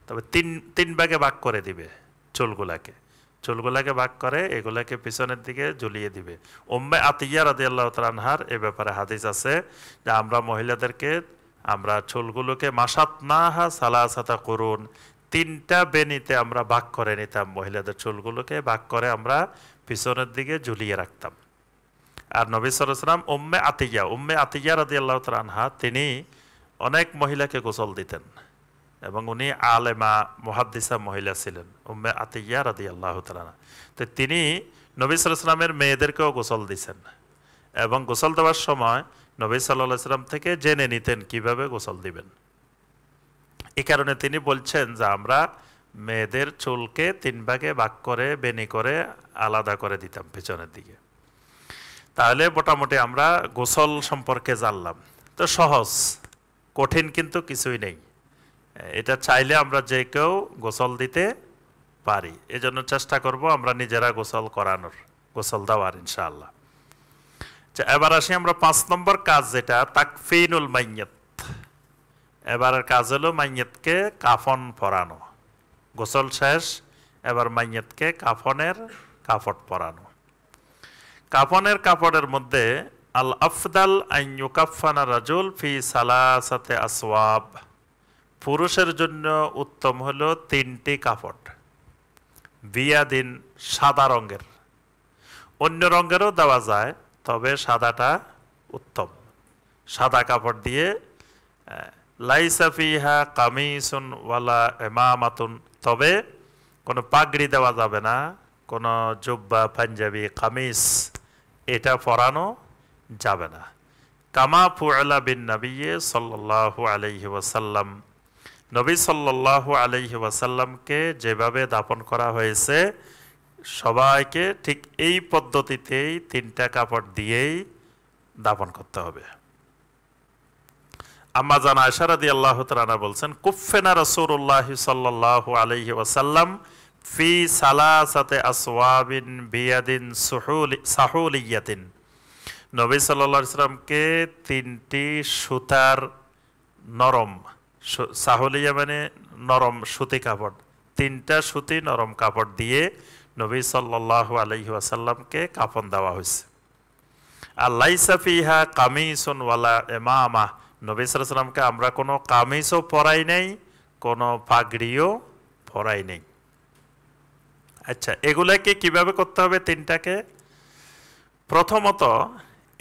তবে তিন তিন ভাগে ভাগ করে দিবে চুলগুলাকে চুলগুলাকে ভাগ করে এগুলাকে পিছনের দিকে ঝুলিয়ে দিবে ওম্বে আতিয়া রাদি আল্লাহ তালহার এ ব্যাপারে হাদিস আছে যে আমরা মহিলাদেরকে আমরা চুলগুলোকে মাসাত নাহা সালাসাতা করুন তিনটা বেনিতে আমরা ভাগ করে নিতাম মহিলাদের চুলগুলোকে ভাগ করে আমরা পিছনের দিকে ঝুলিয়ে রাখতাম আর নবী সরাম উম্মে আতিজা উম্মে আতিজা রাজি আল্লাহ আনহা তিনি অনেক মহিলাকে গোসল দিতেন এবং উনি আলেমা মহাদ্দিসা মহিলা ছিলেন উম্মে আতিজা রাজি আল্লাহ তালানা তো তিনি নবী সাল্লামের মেয়েদেরকেও গোসল দিছেন এবং গোসল দেওয়ার সময় নবী সাল্লাহ সাল্লাম থেকে জেনে নিতেন কিভাবে গোসল দিবেন এ কারণে তিনি বলছেন যে আমরা মেয়েদের চুলকে তিন ভাগে ভাগ করে বেনি করে আলাদা করে দিতাম পেছনের দিকে তাহলে মোটামুটি আমরা গোসল সম্পর্কে জানলাম তো সহজ কঠিন কিন্তু কিছুই নেই এটা চাইলে আমরা যে কেউ গোসল দিতে পারি এজন্য চেষ্টা করব আমরা নিজেরা গোসল করানোর গোসল দেওয়ার ইনশাআল্লাহ আচ্ছা, এবার আসি আমরা পাঁচ নম্বর কাজ যেটা তাকফিনুল মাইয়াত এবারের কাজ হলো মাইয়েতকে কাফন পরানো গোসল শেষ এবার মাইয়েতকে কাফনের কাপড় পরানো কাফনের কাপড়ের মধ্যে আল আফদাল আইনুকাফানা রাজুল ফি সালাসাতে আসওয়াব পুরুষের জন্য উত্তম হল তিনটি কাপড় বিয়াদিন সাদা রঙের অন্য রঙেরও দেওয়া যায় তবে সাদাটা উত্তম সাদা কাপড় দিয়ে লাইসাফিহা কামিসুন ওয়ালা এমামাতুন তবে কোনো পাগড়ি দেওয়া যাবে না কোনো জুব্বা পাঞ্জাবি কামিস এটা পরানো যাবে না কামা ফুয়ালা বিন নবিয়ে সাল্লাহু আলহি ওয়াসাল্লাম নবী সাল্লাহু আলহি ওয়াসাল্লামকে যেভাবে দাপন করা হয়েছে সবাইকে ঠিক এই পদ্ধতিতেই তিনটা কাপড় দিয়েই দাপন করতে হবে আম্মা জানা আশারাদি আল্লাহ তালা বলছেন কুফেনা রসুল্লাহ সাল্লাহ আলহি ওসাল্লাম ফি সালাসাতে আসওয়াবিন বিয়াদিন সুহুল সাহুলিয়াতিন নবী সাল্লা ইসলামকে তিনটি সুতার নরম সাহলিয়া মানে নরম সুতি কাপড় তিনটা সুতি নরম কাপড় দিয়ে নবী সাল্লাহ আলহি আসাল্লামকে কাপন দেওয়া হয়েছে আল্লাহ সাফিহা কামিসুন ওয়ালা এমামা নবী সাল্লামকে আমরা কোনো কামিজও পরাই নাই কোনো পাগড়িও পরাই নেই আচ্ছা এগুলাকে কিভাবে করতে হবে তিনটাকে প্রথমত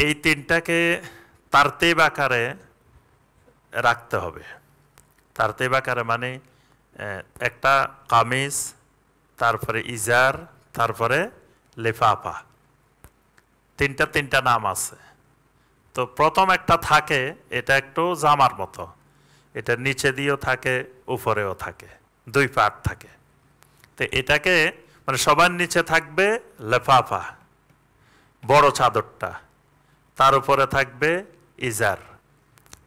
এই তিনটাকে তারতে আকারে রাখতে হবে তারতে আকারে মানে একটা কামিজ তারপরে ইজার তারপরে লেফাফা তিনটা তিনটা নাম আছে তো প্রথম একটা থাকে এটা একটু জামার মতো এটা নিচে দিয়েও থাকে উপরেও থাকে দুই পার্ট থাকে তো এটাকে মানে সবার নিচে থাকবে লেফাফা বড় চাদরটা তার উপরে থাকবে ইজার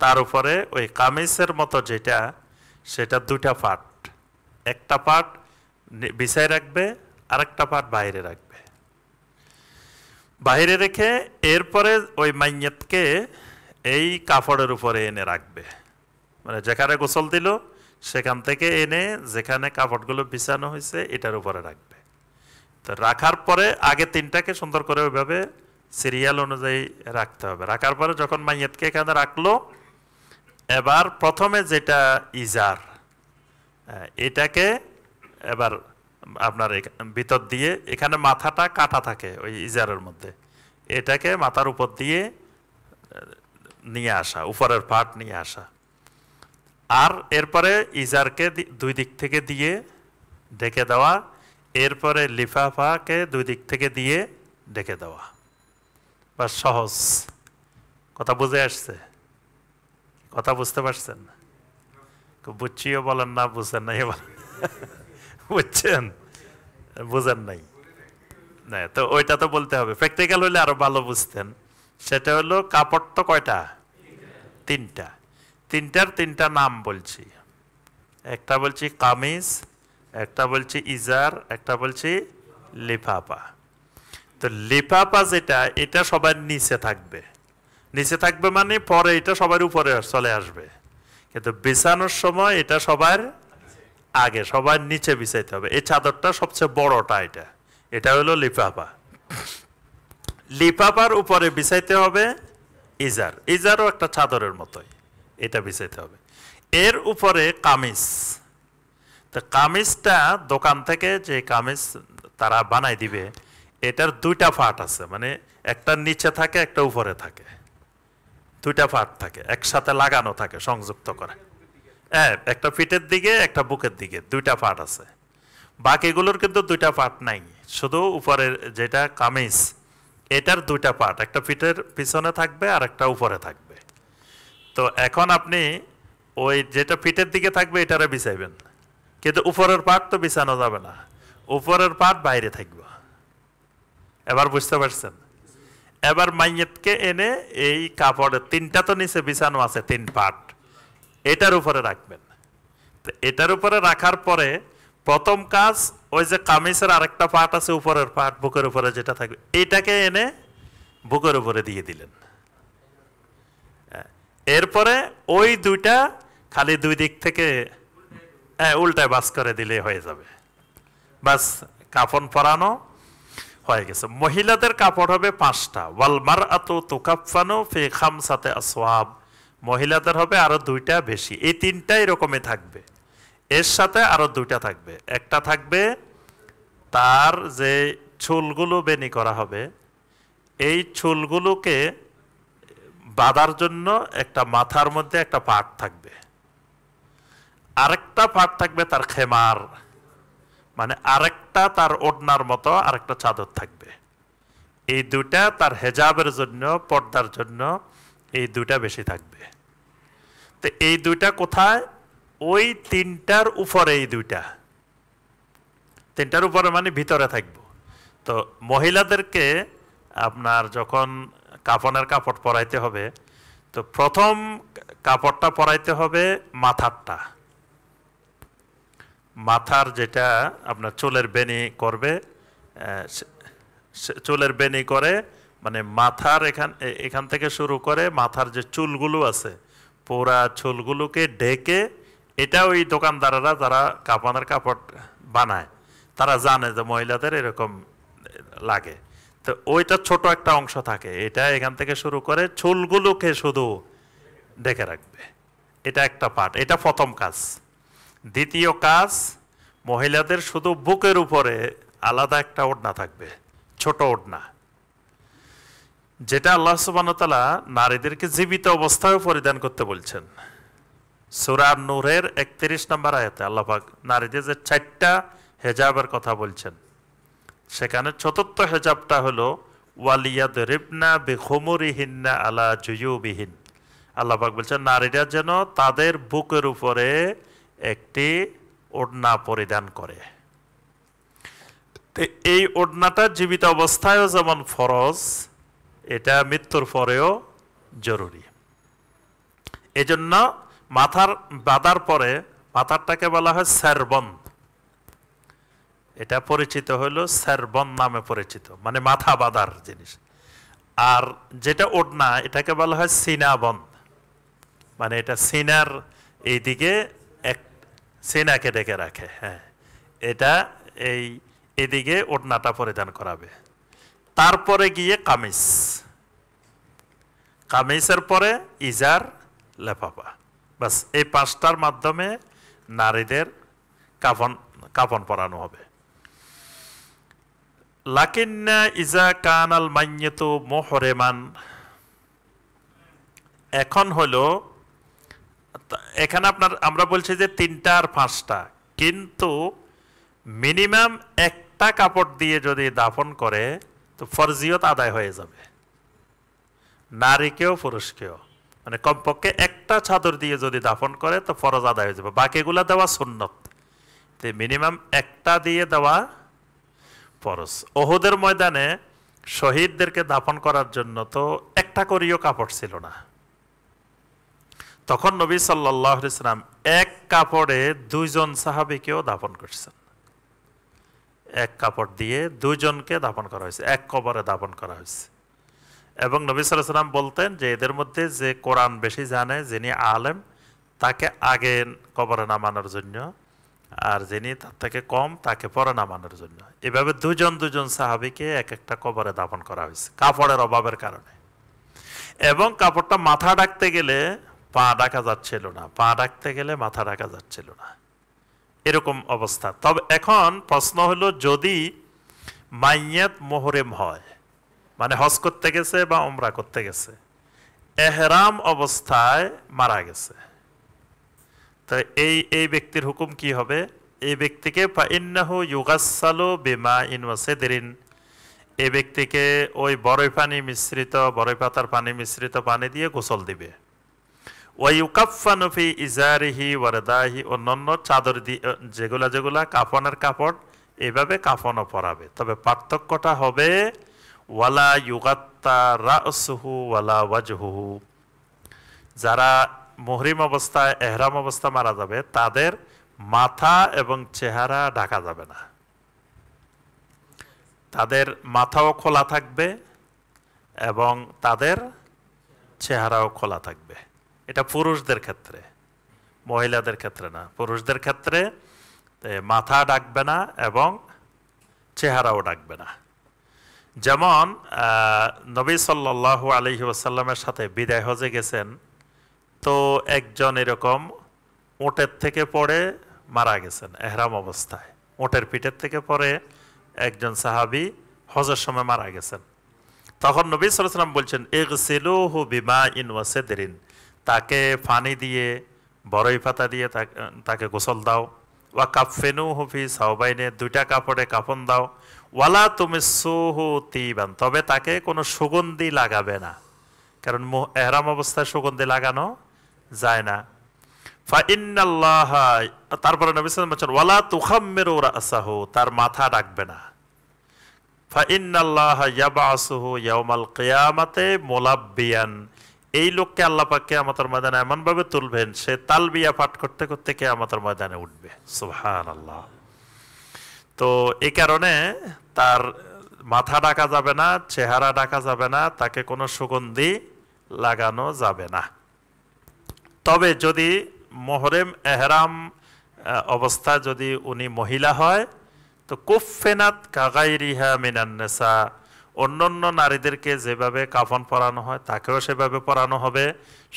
তার উপরে ওই কামিজের মতো যেটা সেটা দুটা পার্ট একটা পার্ট বিছায় রাখবে আরেকটা পার্ট বাইরে রাখবে বাহিরে রেখে এরপরে ওই মাইয়াতকে এই কাপড়ের উপরে এনে রাখবে মানে যেখানে গোসল দিল সেখান থেকে এনে যেখানে কাপড়গুলো বিছানো হয়েছে এটার উপরে রাখবে তো রাখার পরে আগে তিনটাকে সুন্দর করে ওইভাবে সিরিয়াল অনুযায়ী রাখতে হবে রাখার পরে যখন মাইয়াতকে এখানে রাখলো এবার প্রথমে যেটা ইজার এটাকে এবার আপনার ভিতর দিয়ে এখানে মাথাটা কাটা থাকে ওই ইজারের মধ্যে এটাকে মাথার উপর দিয়ে নিয়ে আসা উপরের পাট নিয়ে আসা আর এরপরে ইজারকে দুই দিক থেকে দিয়ে ডেকে দেওয়া এরপরে লিফাফাকে দুই দিক থেকে দিয়ে ডেকে দেওয়া বা সহজ কথা বুঝে আসছে কথা বুঝতে পারছেন বুঝছিও বলেন না বুঝছেন না এ বলেন বুঝছেন বোঝার নাই না তো ওইটা তো বলতে হবে প্র্যাকটিক্যাল হলে আরো ভালো বুঝতেন সেটা হলো কাপড় তো কয়টা তিনটা তিনটার তিনটা নাম বলছি একটা বলছি কামিজ একটা বলছি ইজার একটা বলছি লিফাপা তো লিফাপা যেটা এটা সবার নিচে থাকবে নিচে থাকবে মানে পরে এটা সবার উপরে চলে আসবে কিন্তু বিছানোর সময় এটা সবার আগে সবার নিচে বিছাইতে হবে এই চাদরটা সবচেয়ে বড়টা এটা এটা হলো লিফাফা লিফাফার উপরে বিছাইতে হবে ইজার ইজারও একটা চাদরের মতোই এটা বিছাইতে হবে এর উপরে কামিজ তো কামিজটা দোকান থেকে যে কামিজ তারা বানাই দিবে এটার দুইটা ফাট আছে মানে একটা নিচে থাকে একটা উপরে থাকে দুইটা ফাট থাকে একসাথে লাগানো থাকে সংযুক্ত করা হ্যাঁ একটা পিঠের দিকে একটা বুকের দিকে দুইটা পার্ট আছে বাকিগুলোর কিন্তু দুইটা পার্ট নাই শুধু উপরের যেটা কামিজ এটার দুইটা পার্ট একটা পিঠের পিছনে থাকবে আর একটা উপরে থাকবে তো এখন আপনি ওই যেটা পিঠের দিকে থাকবে এটারে বিছাইবেন কিন্তু উপরের পাট তো বিছানো যাবে না উপরের পাট বাইরে থাকবে এবার বুঝতে পারছেন এবার মাইয়েতকে এনে এই কাপড়ের তিনটা তো নিচে বিছানো আছে তিন পাট এটার উপরে রাখবেন এটার উপরে রাখার পরে প্রথম কাজ ওই যে কামিজের আরেকটা পাট আছে উপরের পাট বুকের উপরে যেটা থাকবে এটাকে এনে বুকের উপরে দিয়ে দিলেন হ্যাঁ, এরপরে ওই দুইটা খালি দুই দিক থেকে হ্যাঁ উল্টায় বাস করে দিলে হয়ে যাবে বাস কাফন পরানো হয়ে গেছে মহিলাদের কাপড় হবে পাঁচটা ওয়ালমার আতো তোকাফানো ফে খামসাতে আসোয়াব মহিলাদের হবে আরও দুইটা বেশি এই তিনটা এরকমই থাকবে এর সাথে আরও দুইটা থাকবে একটা থাকবে তার যে চুলগুলো বেনি করা হবে এই চুলগুলোকে বাঁধার জন্য একটা মাথার মধ্যে একটা পাট থাকবে আরেকটা পাট থাকবে তার খেমার মানে আরেকটা তার ওড়নার মতো আরেকটা চাদর থাকবে এই দুটা তার হেজাবের জন্য পর্দার জন্য এই দুইটা বেশি থাকবে তো এই দুইটা কোথায় ওই তিনটার উপরে এই দুইটা তিনটার উপরে মানে ভিতরে থাকব তো মহিলাদেরকে আপনার যখন কাফনের কাপড় পরাইতে হবে তো প্রথম কাপড়টা পরাইতে হবে মাথারটা মাথার যেটা আপনার চুলের বেনি করবে চুলের বেনি করে মানে মাথার এখান এখান থেকে শুরু করে মাথার যে চুলগুলো আছে পোড়া চুলগুলোকে ঢেকে এটা ওই দোকানদারেরা যারা কাপানের কাপড় বানায় তারা জানে যে মহিলাদের এরকম লাগে তো ওইটা ছোট একটা অংশ থাকে এটা এখান থেকে শুরু করে চুলগুলোকে শুধু ডেকে রাখবে এটা একটা পার্ট এটা প্রথম কাজ দ্বিতীয় কাজ মহিলাদের শুধু বুকের উপরে আলাদা একটা ওড়না থাকবে ছোট ওড়না যেটা আল্লাহ সুবাহতালা নারীদেরকে জীবিত অবস্থায় পরিধান করতে বলছেন সুরা নূরের একত্রিশ নম্বর আয়াতে আল্লাহাক নারীদের যে চারটা হেজাবের কথা বলছেন সেখানে চতুর্থ হেজাবটা হলো ওয়ালিয়াদ রিবনা বেখমরিহিন্না আলা জুয়ুবিহীন আল্লাহাক বলছেন নারীরা যেন তাদের বুকের উপরে একটি ওড়না পরিধান করে এই ওড়নাটা জীবিত অবস্থায়ও যেমন ফরজ এটা মৃত্যুর পরেও জরুরি এজন্য মাথার বাঁধার পরে মাথারটাকে বলা হয় স্যারবন এটা পরিচিত হইল স্যারবন নামে পরিচিত মানে মাথা বাঁধার জিনিস আর যেটা ওড়না এটাকে বলা হয় সিনাবন মানে এটা সিনার এইদিকে এক সিনাকে ডেকে রাখে হ্যাঁ এটা এই এদিকে ওড়নাটা পরিধান করাবে তারপরে গিয়ে কামিজ কামিজের পরে ইজার লেফাফা বাস এই পাঁচটার মাধ্যমে নারীদের কাফন কাফন পরানো হবে লাকিন্না ইজা আল মাইয়েতু মোহরেমান এখন হল এখানে আপনার আমরা বলছি যে তিনটা আর পাঁচটা কিন্তু মিনিমাম একটা কাপড় দিয়ে যদি দাফন করে তো ফরজিয়ত আদায় হয়ে যাবে নারীকেও পুরুষকেও মানে কমপক্ষে একটা চাদর দিয়ে যদি দাফন করে তো ফরজ আদায় হয়ে যাবে বাকিগুলা দেওয়া সুন্নত তো মিনিমাম একটা দিয়ে দেওয়া ফরজ ওহুদের ময়দানে শহীদদেরকে দাফন করার জন্য তো একটা করিও কাপড় ছিল না তখন নবী সাল্লাহ ইসলাম এক কাপড়ে দুইজন সাহাবিকেও দাফন করছেন এক কাপড় দিয়ে দুইজনকে দাপন করা হয়েছে এক কবরে দাপন করা হয়েছে এবং নবী সাল্লাম বলতেন যে এদের মধ্যে যে কোরআন বেশি জানে যিনি আলেম তাকে আগে কবরে নামানোর জন্য আর যিনি তার থেকে কম তাকে পরে নামানোর জন্য এভাবে দুজন দুজন সাহাবিকে এক একটা কবরে দাপন করা হয়েছে কাপড়ের অভাবের কারণে এবং কাপড়টা মাথা ডাকতে গেলে পা ডাকা যাচ্ছিল না পা ডাকতে গেলে মাথা ডাকা যাচ্ছিল না এরকম অবস্থা তবে এখন প্রশ্ন হলো যদি মাইয়াত মোহরেম হয় মানে হজ করতে গেছে বা ওমরা করতে গেছে এহরাম অবস্থায় মারা গেছে তো এই এই ব্যক্তির হুকুম কি হবে এই ব্যক্তিকে ইন্নাহু ইউগাসালো বেমা ইনওয়াসেদেরিন এই ব্যক্তিকে ওই বরফ পানি মিশ্রিত বরফ পাতার পানি মিশ্রিত পানি দিয়ে গোসল দিবে ওয়াইউকাফানুফি ইজারিহি ওয়ারদাহি অন্যান্য চাদর দিয়ে যেগুলা যেগুলা কাফনের কাপড় এভাবে কাফনও পরাবে তবে পার্থক্যটা হবে ওয়ালা ইউগাত্তা রাসহু ওয়ালা ওয়াজহুহু যারা মহরিম অবস্থায় এহরাম অবস্থা মারা যাবে তাদের মাথা এবং চেহারা ঢাকা যাবে না তাদের মাথাও খোলা থাকবে এবং তাদের চেহারাও খোলা থাকবে এটা পুরুষদের ক্ষেত্রে মহিলাদের ক্ষেত্রে না পুরুষদের ক্ষেত্রে মাথা ডাকবে না এবং চেহারাও ডাকবে না যেমন নবী সাল্লাহ আলহি আসাল্লামের সাথে বিদায় হজে গেছেন তো একজন এরকম ওটের থেকে পড়ে মারা গেছেন এহরাম অবস্থায় ওটের পিঠের থেকে পরে একজন সাহাবি হজের সময় মারা গেছেন তখন নবী সাল্লাম বলছেন এগ সিলু হু বিমা ইন দেরিন তাকে ফানি দিয়ে বড়ই পাতা দিয়ে তাকে গোসল দাও ওয়া কাফেনু হুফি সাহবাইনে দুইটা কাপড়ে কাফন দাও ওয়ালা তুমি সুহু তিবান তবে তাকে কোনো সুগন্ধি লাগাবে না কারণ এহরাম অবস্থায় সুগন্ধি লাগানো যায় না তারপরে নবী বলছেন ওয়ালা তুখাম্মের আসাহু তার মাথা ডাকবে না ফা ইন্নাল্লাহ ইয়াবাসুহু ইয়াউমাল কিয়ামাতে মোলাব্বিয়ান এই লোককে আল্লাপাককে আমাদের ময়দানে এমনভাবে তুলবেন সে তালবিয়া পাঠ করতে করতে কে আমাদের ময়দানে উঠবে সুহান আল্লাহ তো এ কারণে তার মাথা ডাকা যাবে না চেহারা ডাকা যাবে না তাকে কোনো সুগন্ধি লাগানো যাবে না তবে যদি মোহরেম এহরাম অবস্থা যদি উনি মহিলা হয় তো কুফেনাত কাগাই রিহা মিনান্নেসা অন্যান্য নারীদেরকে যেভাবে কাফন পরানো হয় তাকেও সেভাবে পরানো হবে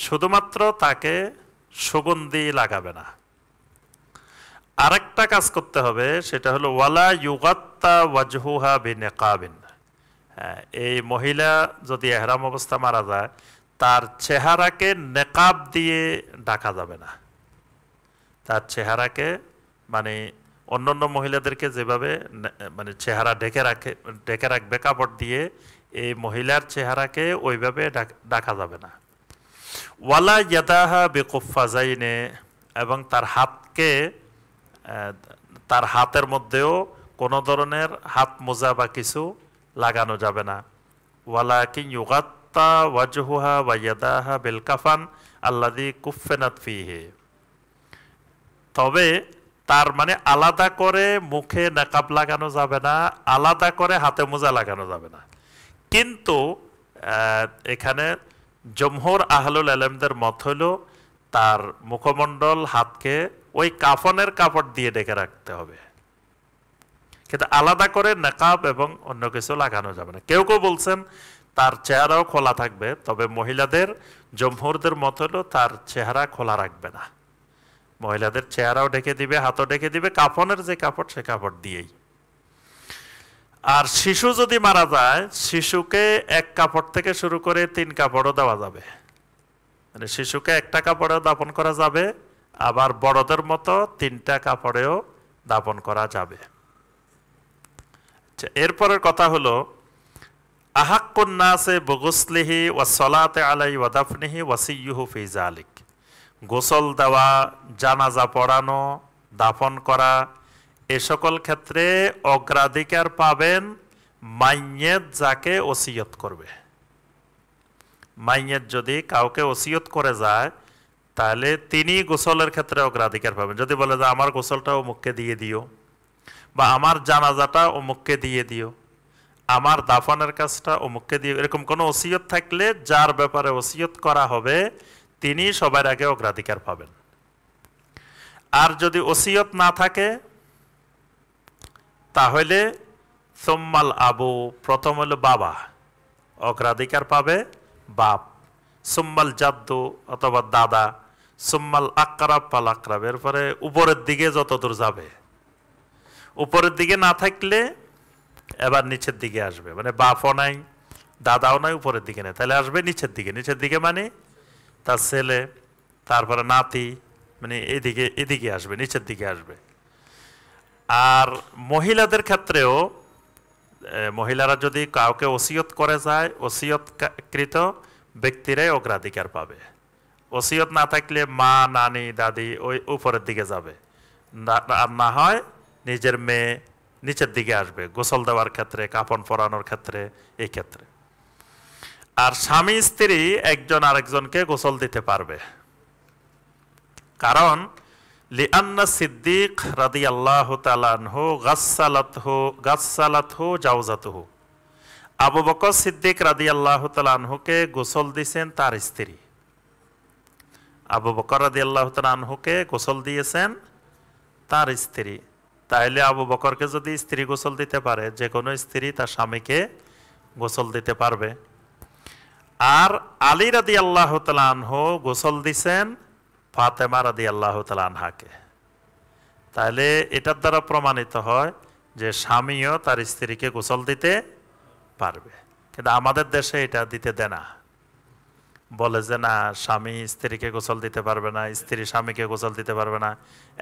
শুধুমাত্র তাকে সুগন্ধি লাগাবে না আরেকটা কাজ করতে হবে সেটা হলো ওয়ালা ইউগাত্তা ওয়াজহুহা বিনে কাবিন হ্যাঁ, এই মহিলা যদি এহরাম অবস্থা মারা যায় তার চেহারাকে নেকাব দিয়ে ডাকা যাবে না তার চেহারাকে মানে অন্যান্য মহিলাদেরকে যেভাবে মানে চেহারা ঢেকে রাখে ঢেকে রাখবে কাপড় দিয়ে এই মহিলার চেহারাকে ওইভাবে ডাকা যাবে না ওয়ালা ইয়াদাহা যাইনে এবং তার হাতকে তার হাতের মধ্যেও কোনো ধরনের হাত মোজা বা কিছু লাগানো যাবে না ওয়ালা কিং ইউগাত্তা ওয়াজহুহা ইয়াদাহা বেলকাফান আল্লাদি কুফেনাত ফিহে তবে তার মানে আলাদা করে মুখে নাকাব লাগানো যাবে না আলাদা করে হাতে মোজা লাগানো যাবে না কিন্তু এখানে জমহর আহলুল আলমদের মত হইল তার মুখমণ্ডল হাতকে ওই কাফনের কাপড় দিয়ে ডেকে রাখতে হবে কিন্তু আলাদা করে নাকাব এবং অন্য কিছু লাগানো যাবে না কেউ কেউ বলছেন তার চেহারাও খোলা থাকবে তবে মহিলাদের জমহরদের মত হলো তার চেহারা খোলা রাখবে না মহিলাদের চেহারাও ঢেকে দিবে হাতও ঢেকে দিবে কাফনের যে কাপড় সে কাপড় দিয়েই আর শিশু যদি মারা যায় শিশুকে এক কাপড় থেকে শুরু করে তিন কাপড়ও দেওয়া যাবে মানে শিশুকে একটা কাপড়েও দাপন করা যাবে আবার বড়দের মতো তিনটা কাপড়েও দাপন করা যাবে আচ্ছা, এরপরের কথা হলো আহাক্কুন্নাসে বগুসলিহি ওয়া সলাতে আলাই ওয়াদাফনিহি ওয়াসিয়ুহু ফিজা আলিক গোসল দেওয়া জানাজা পড়ানো দাফন করা এ সকল ক্ষেত্রে অগ্রাধিকার পাবেন মাইয়ের যাকে ওসিয়ত করবে মাইয়ের যদি কাউকে ওসিয়ত করে যায় তাহলে তিনি গোসলের ক্ষেত্রে অগ্রাধিকার পাবেন যদি বলে যে আমার গোসলটা অমুককে দিয়ে দিও বা আমার জানাজাটা অমুককে দিয়ে দিও আমার দাফনের কাজটা অমুককে দিয়ে এরকম কোনো ওসিয়ত থাকলে যার ব্যাপারে ওসিয়ত করা হবে তিনি সবার আগে অগ্রাধিকার পাবেন আর যদি ওসিয়ত না থাকে তাহলে সোম্মাল আবু প্রথম হলো বাবা অগ্রাধিকার পাবে বাপ সোম্মাল জাদ্দু অথবা দাদা সোম্মাল আক্রাব পাল আক্রাব এরপরে উপরের দিকে যতদূর যাবে উপরের দিকে না থাকলে এবার নিচের দিকে আসবে মানে বাপও নাই দাদাও নাই উপরের দিকে নেই তাহলে আসবে নিচের দিকে নিচের দিকে মানে তার ছেলে তারপরে নাতি মানে এদিকে এদিকে আসবে নিচের দিকে আসবে আর মহিলাদের ক্ষেত্রেও মহিলারা যদি কাউকে ওসিয়ত করে যায় ওসিয়তকৃত ব্যক্তিরাই অগ্রাধিকার পাবে ওসিয়ত না থাকলে মা নানি দাদি ওই উপরের দিকে যাবে আর না হয় নিজের মেয়ে নিচের দিকে আসবে গোসল দেওয়ার ক্ষেত্রে কাপড় পরানোর ক্ষেত্রে এই ক্ষেত্রে আর স্বামী স্ত্রী একজন আরেকজনকে গোসল দিতে পারবে কারণ লিআন্না সিদ্দিক রাদি আল্লাহ তালানহু হো গাছালাতহু হো আবু বকর সিদ্দিক রাদি আল্লাহ তালানহকে গোসল দিয়েছেন তার স্ত্রী আবু বকর রাদি আল্লাহ তালানহকে গোসল দিয়েছেন তার স্ত্রী তাইলে আবু বকরকে যদি স্ত্রী গোসল দিতে পারে যে কোনো স্ত্রী তার স্বামীকে গোসল দিতে পারবে আর আলী রাদি আল্লাহ তালানহ গোসল দিছেন ফাতেমা রাদি আল্লাহ আনহাকে তাহলে এটার দ্বারা প্রমাণিত হয় যে স্বামীও তার স্ত্রীকে গোসল দিতে পারবে কিন্তু আমাদের দেশে এটা দিতে দেনা বলে যে না স্বামী স্ত্রীকে গোসল দিতে পারবে না স্ত্রী স্বামীকে গোসল দিতে পারবে না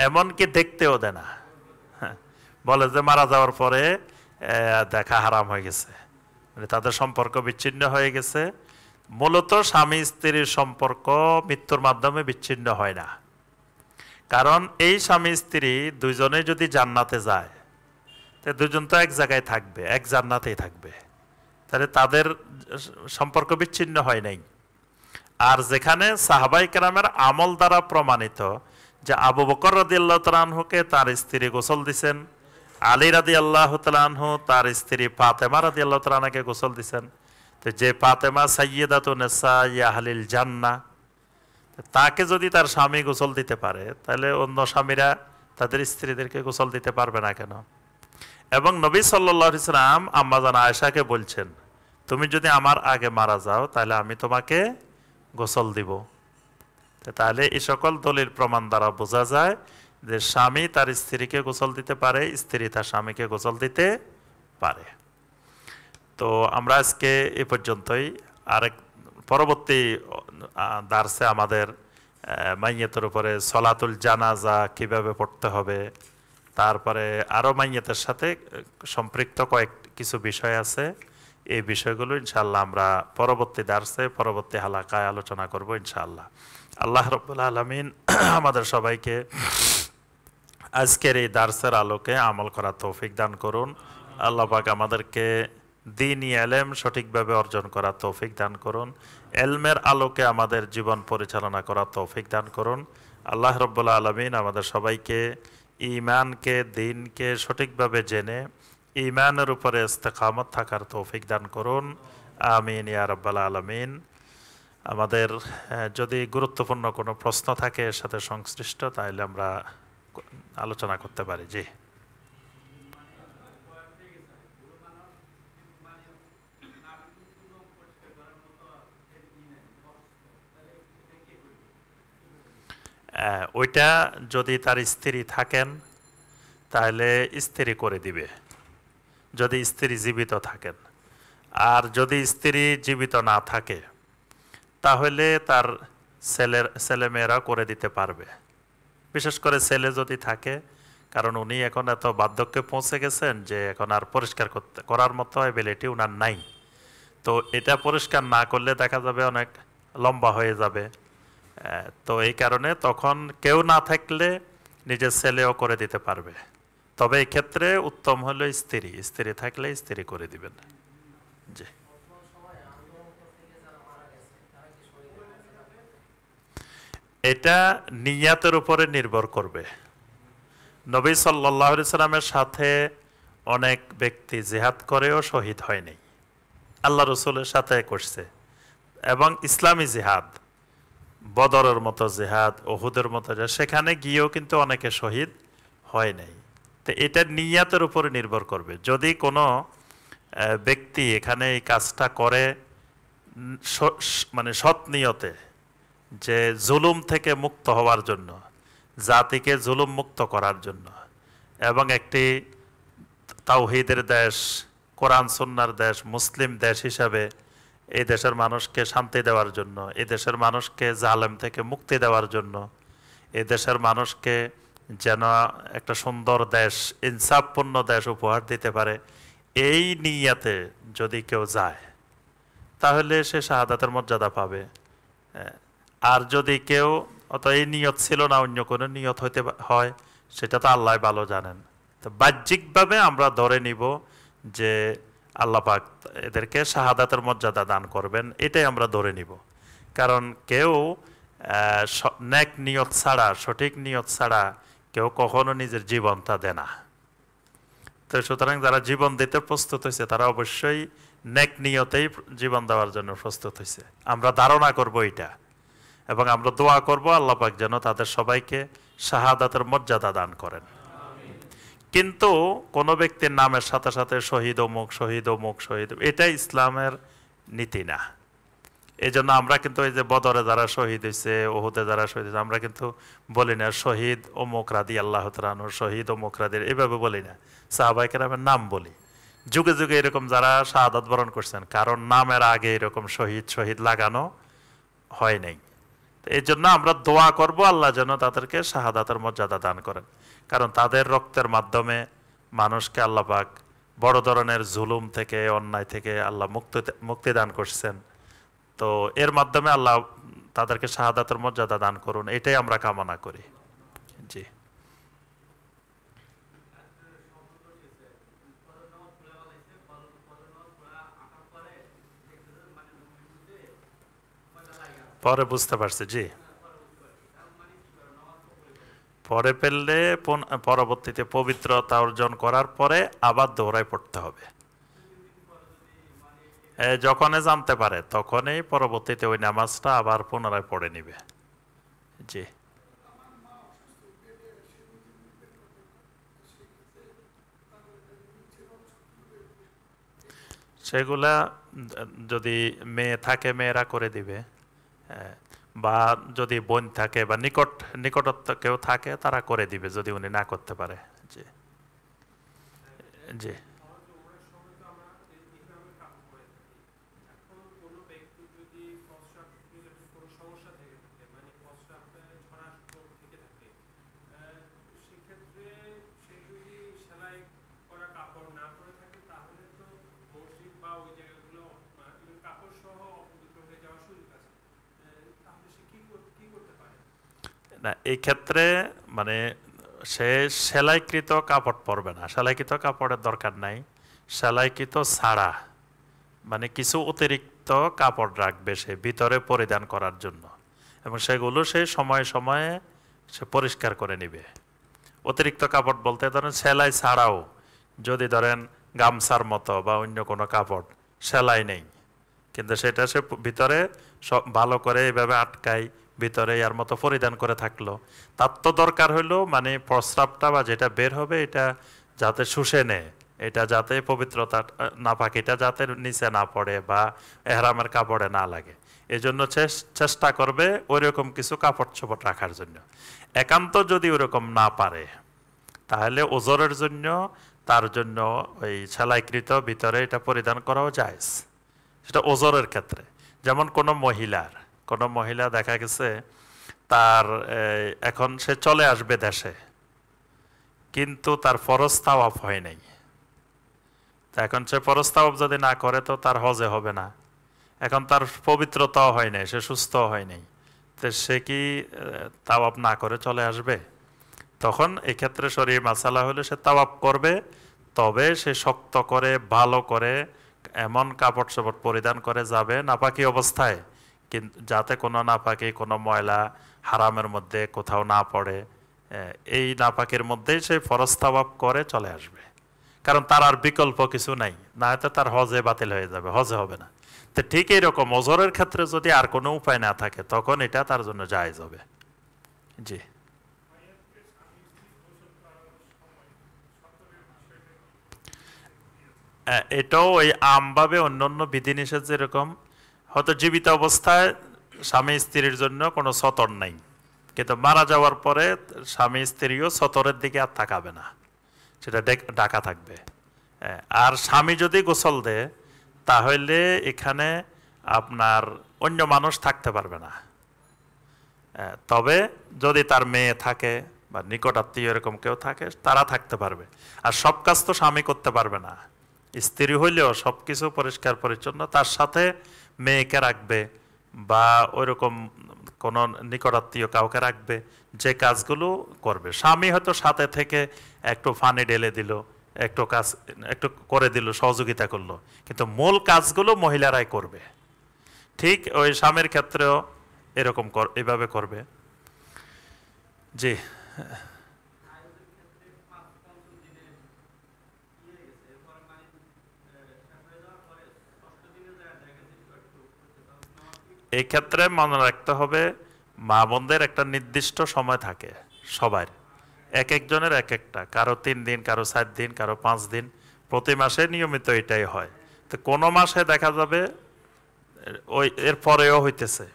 এমনকি দেখতেও দেয় না হ্যাঁ, বলে যে মারা যাওয়ার পরে দেখা হারাম হয়ে গেছে মানে তাদের সম্পর্ক বিচ্ছিন্ন হয়ে গেছে মূলত স্বামী স্ত্রীর সম্পর্ক মৃত্যুর মাধ্যমে বিচ্ছিন্ন হয় না কারণ এই স্বামী স্ত্রী দুজনে যদি জান্নাতে যায় তো দুজন তো এক জায়গায় থাকবে এক জান্নাতেই থাকবে তাহলে তাদের সম্পর্ক বিচ্ছিন্ন হয় নাই আর যেখানে সাহাবাই কেরামের আমল দ্বারা প্রমাণিত যে আবু বকর রাদি আল্লাহ তালাহুকে তার স্ত্রী গোসল দিছেন আলী রাদি আল্লাহ তালাহু তার স্ত্রী ফাতেমা রাদি আল্লাহ তালাহাকে গোসল দিছেন তো যে পাতেমা সাইয়েদাতুনেসা ইয়াহালিল না তাকে যদি তার স্বামী গোসল দিতে পারে তাহলে অন্য স্বামীরা তাদের স্ত্রীদেরকে গোসল দিতে পারবে না কেন এবং নবী সাল্লাহ ইসলাম আম্মাজান আয়সাকে বলছেন তুমি যদি আমার আগে মারা যাও তাহলে আমি তোমাকে গোসল দিব তাহলে এই সকল দলিল প্রমাণ দ্বারা বোঝা যায় যে স্বামী তার স্ত্রীকে গোসল দিতে পারে স্ত্রী তার স্বামীকে গোসল দিতে পারে তো আমরা আজকে এ পর্যন্তই আরেক পরবর্তী দার্সে আমাদের মাইয়েতের উপরে সলাতুল জানাজা কিভাবে পড়তে হবে তারপরে আরও মাইয়েতের সাথে সম্পৃক্ত কয়েক কিছু বিষয় আছে এই বিষয়গুলো ইনশাল্লাহ আমরা পরবর্তী দার্সে পরবর্তী হালাকায় আলোচনা করব ইনশাল্লাহ আল্লাহ রবুল্লা আলমিন আমাদের সবাইকে আজকের এই দার্সের আলোকে আমল করা তৌফিক দান করুন আল্লাহ পাক আমাদেরকে দিন এলেম সঠিকভাবে অর্জন করা তৌফিক দান করুন এলমের আলোকে আমাদের জীবন পরিচালনা করা তৌফিক দান করুন আল্লাহ রব্বুল্লা আলমিন আমাদের সবাইকে ইমানকে দিনকে সঠিকভাবে জেনে ইমানের উপরে ইস্তেকামত থাকার তৌফিক দান করুন আমিন ইয়া রব্বাল্লা আলমিন আমাদের যদি গুরুত্বপূর্ণ কোনো প্রশ্ন থাকে এর সাথে সংশ্লিষ্ট তাহলে আমরা আলোচনা করতে পারি জি ওইটা যদি তার স্ত্রী থাকেন তাহলে স্ত্রী করে দিবে যদি স্ত্রী জীবিত থাকেন আর যদি স্ত্রী জীবিত না থাকে তাহলে তার ছেলের ছেলেমেয়েরা করে দিতে পারবে বিশেষ করে ছেলে যদি থাকে কারণ উনি এখন এত বার্ধক্যে পৌঁছে গেছেন যে এখন আর পরিষ্কার করতে করার মতো অ্যাবিলিটি উনার নাই তো এটা পরিষ্কার না করলে দেখা যাবে অনেক লম্বা হয়ে যাবে তো এই কারণে তখন কেউ না থাকলে নিজের ছেলেও করে দিতে পারবে তবে ক্ষেত্রে উত্তম হলো স্ত্রী স্ত্রী থাকলে স্ত্রী করে দিবেন জি এটা নিয়াতের উপরে নির্ভর করবে নবী সাল্লাহ সাল্লামের সাথে অনেক ব্যক্তি জেহাদ করেও শহীদ হয়নি আল্লাহ রসুলের সাথে করছে এবং ইসলামী জেহাদ বদরের মতো জেহাদ ওহুদের মতো সেখানে গিয়েও কিন্তু অনেকে শহীদ হয় নাই তো এটা নিয়াতের উপরে নির্ভর করবে যদি কোনো ব্যক্তি এখানে এই কাজটা করে মানে সৎ নিয়তে যে জুলুম থেকে মুক্ত হওয়ার জন্য জাতিকে জুলুম মুক্ত করার জন্য এবং একটি তাওহিদের দেশ কোরআন সন্ন্যার দেশ মুসলিম দেশ হিসাবে এই দেশের মানুষকে শান্তি দেওয়ার জন্য এই দেশের মানুষকে জালেম থেকে মুক্তি দেওয়ার জন্য এই দেশের মানুষকে যেন একটা সুন্দর দেশ ইনসাফপূর্ণ দেশ উপহার দিতে পারে এই নিয়াতে যদি কেউ যায় তাহলে সে শাহাদাতের মর্যাদা পাবে আর যদি কেউ অত এই নিয়ত ছিল না অন্য কোনো নিয়ত হইতে হয় সেটা তো আল্লাহ ভালো জানেন তো বাহ্যিকভাবে আমরা ধরে নিব যে আল্লাপাক এদেরকে শাহাদাতের মর্যাদা দান করবেন এটাই আমরা ধরে নিব কারণ কেউ ন্যাক নিয়ত ছাড়া সঠিক নিয়ত ছাড়া কেউ কখনো নিজের জীবনটা দেয় না তো সুতরাং যারা জীবন দিতে প্রস্তুত হয়েছে তারা অবশ্যই ন্যাক নিয়তেই জীবন দেওয়ার জন্য প্রস্তুত হয়েছে আমরা ধারণা করব এটা এবং আমরা দোয়া করবো আল্লাপাক যেন তাদের সবাইকে শাহাদাতের মর্যাদা দান করেন কিন্তু কোনো ব্যক্তির নামের সাথে সাথে শহীদ অমুক শহীদ অমুক শহীদ এটা ইসলামের নীতি না এই জন্য আমরা কিন্তু এই যে বদরে যারা শহীদ হয়েছে ওহুদে যারা শহীদ হয়েছে আমরা কিন্তু বলি না শহীদ ও মোকরাদি আল্লাহ তালু শহীদ ও রাদির এভাবে বলি না সাহাবাইকের আমার নাম বলি যুগে যুগে এরকম যারা শাহাদাত বরণ করছেন কারণ নামের আগে এরকম শহীদ শহীদ লাগানো হয় নাই এই জন্য আমরা দোয়া করব আল্লাহ যেন তাদেরকে শাহাদাতের মর্যাদা দান করেন কারণ তাদের রক্তের মাধ্যমে মানুষকে আল্লাপাক বড় ধরনের জুলুম থেকে অন্যায় থেকে আল্লাহ মুক্তি মুক্তিদান করছেন তো এর মাধ্যমে আল্লাহ তাদেরকে শাহাদাতের মর্যাদা দান করুন এটাই আমরা কামনা করি জি পরে বুঝতে পারছি জি পরে ফেললে পরবর্তীতে পবিত্রতা অর্জন করার পরে আবার দৌড়ায় পড়তে হবে যখনই জানতে পারে তখনই পরবর্তীতে ওই নামাজটা আবার পুনরায় পড়ে নিবে জি সেগুলা যদি মেয়ে থাকে মেয়েরা করে দিবে হ্যাঁ বা যদি বোন থাকে বা নিকট নিকটত্ব কেউ থাকে তারা করে দিবে যদি উনি না করতে পারে জি জি না এই ক্ষেত্রে মানে সে সেলাইকৃত কাপড় পরবে না সেলাইকৃত কাপড়ের দরকার নাই সেলাইকৃত ছাড়া মানে কিছু অতিরিক্ত কাপড় রাখবে সে ভিতরে পরিধান করার জন্য এবং সেগুলো সে সময়ে সময়ে সে পরিষ্কার করে নিবে অতিরিক্ত কাপড় বলতে ধরেন সেলাই ছাড়াও যদি ধরেন গামছার মতো বা অন্য কোনো কাপড় সেলাই নেই কিন্তু সেটা সে ভিতরে সব ভালো করে এভাবে আটকায় ভিতরে এর মতো পরিধান করে থাকলো তার তো দরকার হইলো মানে প্রস্রাবটা বা যেটা বের হবে এটা যাতে শুষে নেয় এটা যাতে পবিত্রতা না এটা যাতে নিচে না পড়ে বা এহরামের কাপড়ে না লাগে এজন্য চেষ্টা করবে ওইরকম কিছু কাপড় চোপড় রাখার জন্য একান্ত যদি ওরকম না পারে তাহলে ওজোরের জন্য তার জন্য ওই সেলাইকৃত ভিতরে এটা পরিধান করাও যায় সেটা ওজরের ক্ষেত্রে যেমন কোনো মহিলার কোনো মহিলা দেখা গেছে তার এখন সে চলে আসবে দেশে কিন্তু তার ফরজ তাওয়াফ হয় নাই তা এখন সে ফরজ তাওয়াফ যদি না করে তো তার হজে হবে না এখন তার পবিত্রতাও হয় নাই সে সুস্থ হয় নাই তো সে কি তাওয়াপ না করে চলে আসবে তখন এক্ষেত্রে শরীর মাসালা হলে সে তাওয়াপ করবে তবে সে শক্ত করে ভালো করে এমন কাপড় চাপড় পরিধান করে যাবে নাপাকি অবস্থায় কিন্তু যাতে কোনো নাপাকি কোনো ময়লা হারামের মধ্যে কোথাও না পড়ে এই নাপাকের মধ্যেই সে ফরস্তাবাব করে চলে আসবে কারণ তার আর বিকল্প কিছু নাই না হয়তো তার হজে বাতিল হয়ে যাবে হজে হবে না তো ঠিক এইরকম ওজরের ক্ষেত্রে যদি আর কোনো উপায় না থাকে তখন এটা তার জন্য জায়জ হবে জি এটাও ওই আমভাবে অন্য অন্য বিধিনিষেধ যেরকম হয়তো জীবিত অবস্থায় স্বামী স্ত্রীর জন্য কোনো সতর নাই কিন্তু মারা যাওয়ার পরে স্বামী স্ত্রীও সতরের দিকে আর তাকাবে না সেটা ডাকা থাকবে হ্যাঁ, আর স্বামী যদি গোসল দেয় তাহলে এখানে আপনার অন্য মানুষ থাকতে পারবে না হ্যাঁ, তবে যদি তার মেয়ে থাকে বা নিকট আত্মীয় এরকম কেউ থাকে তারা থাকতে পারবে আর সব কাজ তো স্বামী করতে পারবে না স্ত্রী হইলেও সব কিছু পরিষ্কার পরিচ্ছন্ন তার সাথে মেয়েকে রাখবে বা ওইরকম কোন নিকটাত্মীয় কাউকে রাখবে যে কাজগুলো করবে স্বামী হয়তো সাথে থেকে একটু ফানে ঢেলে দিল একটু কাজ একটু করে দিল সহযোগিতা করলো কিন্তু মূল কাজগুলো মহিলারাই করবে ঠিক ওই স্বামীর ক্ষেত্রেও এরকম এভাবে করবে জি এই ক্ষেত্রে মনে রাখতে হবে মা বোনদের একটা নির্দিষ্ট সময় থাকে সবার এক একজনের এক একটা কারো তিন দিন কারো সাত দিন কারো পাঁচ দিন প্রতি মাসে নিয়মিত এটাই হয় তো কোনো মাসে দেখা যাবে ওই এর পরেও হইতেছে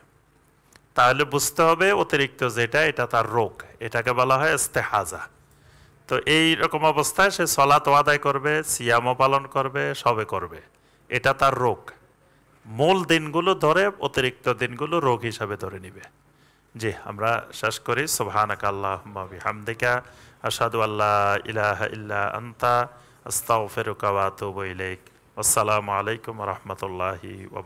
তাহলে বুঝতে হবে অতিরিক্ত যেটা এটা তার রোগ এটাকে বলা হয় হাজা তো এই রকম অবস্থায় সে সলাত আদায় করবে সিয়ামও পালন করবে সবে করবে এটা তার রোগ মূল দিনগুলো ধরে অতিরিক্ত দিনগুলো রোগ হিসাবে ধরে নিবে জি আমরা শেষ করি সোহানাক আল্লাহ হামদিকা আসাদু আল্লাহ ইলাহ ইল্লা আন্তা আস্তাউ ফেরুকাওয়াতুব ইলাইক আসসালামু আলাইকুম রহমতুল্লাহি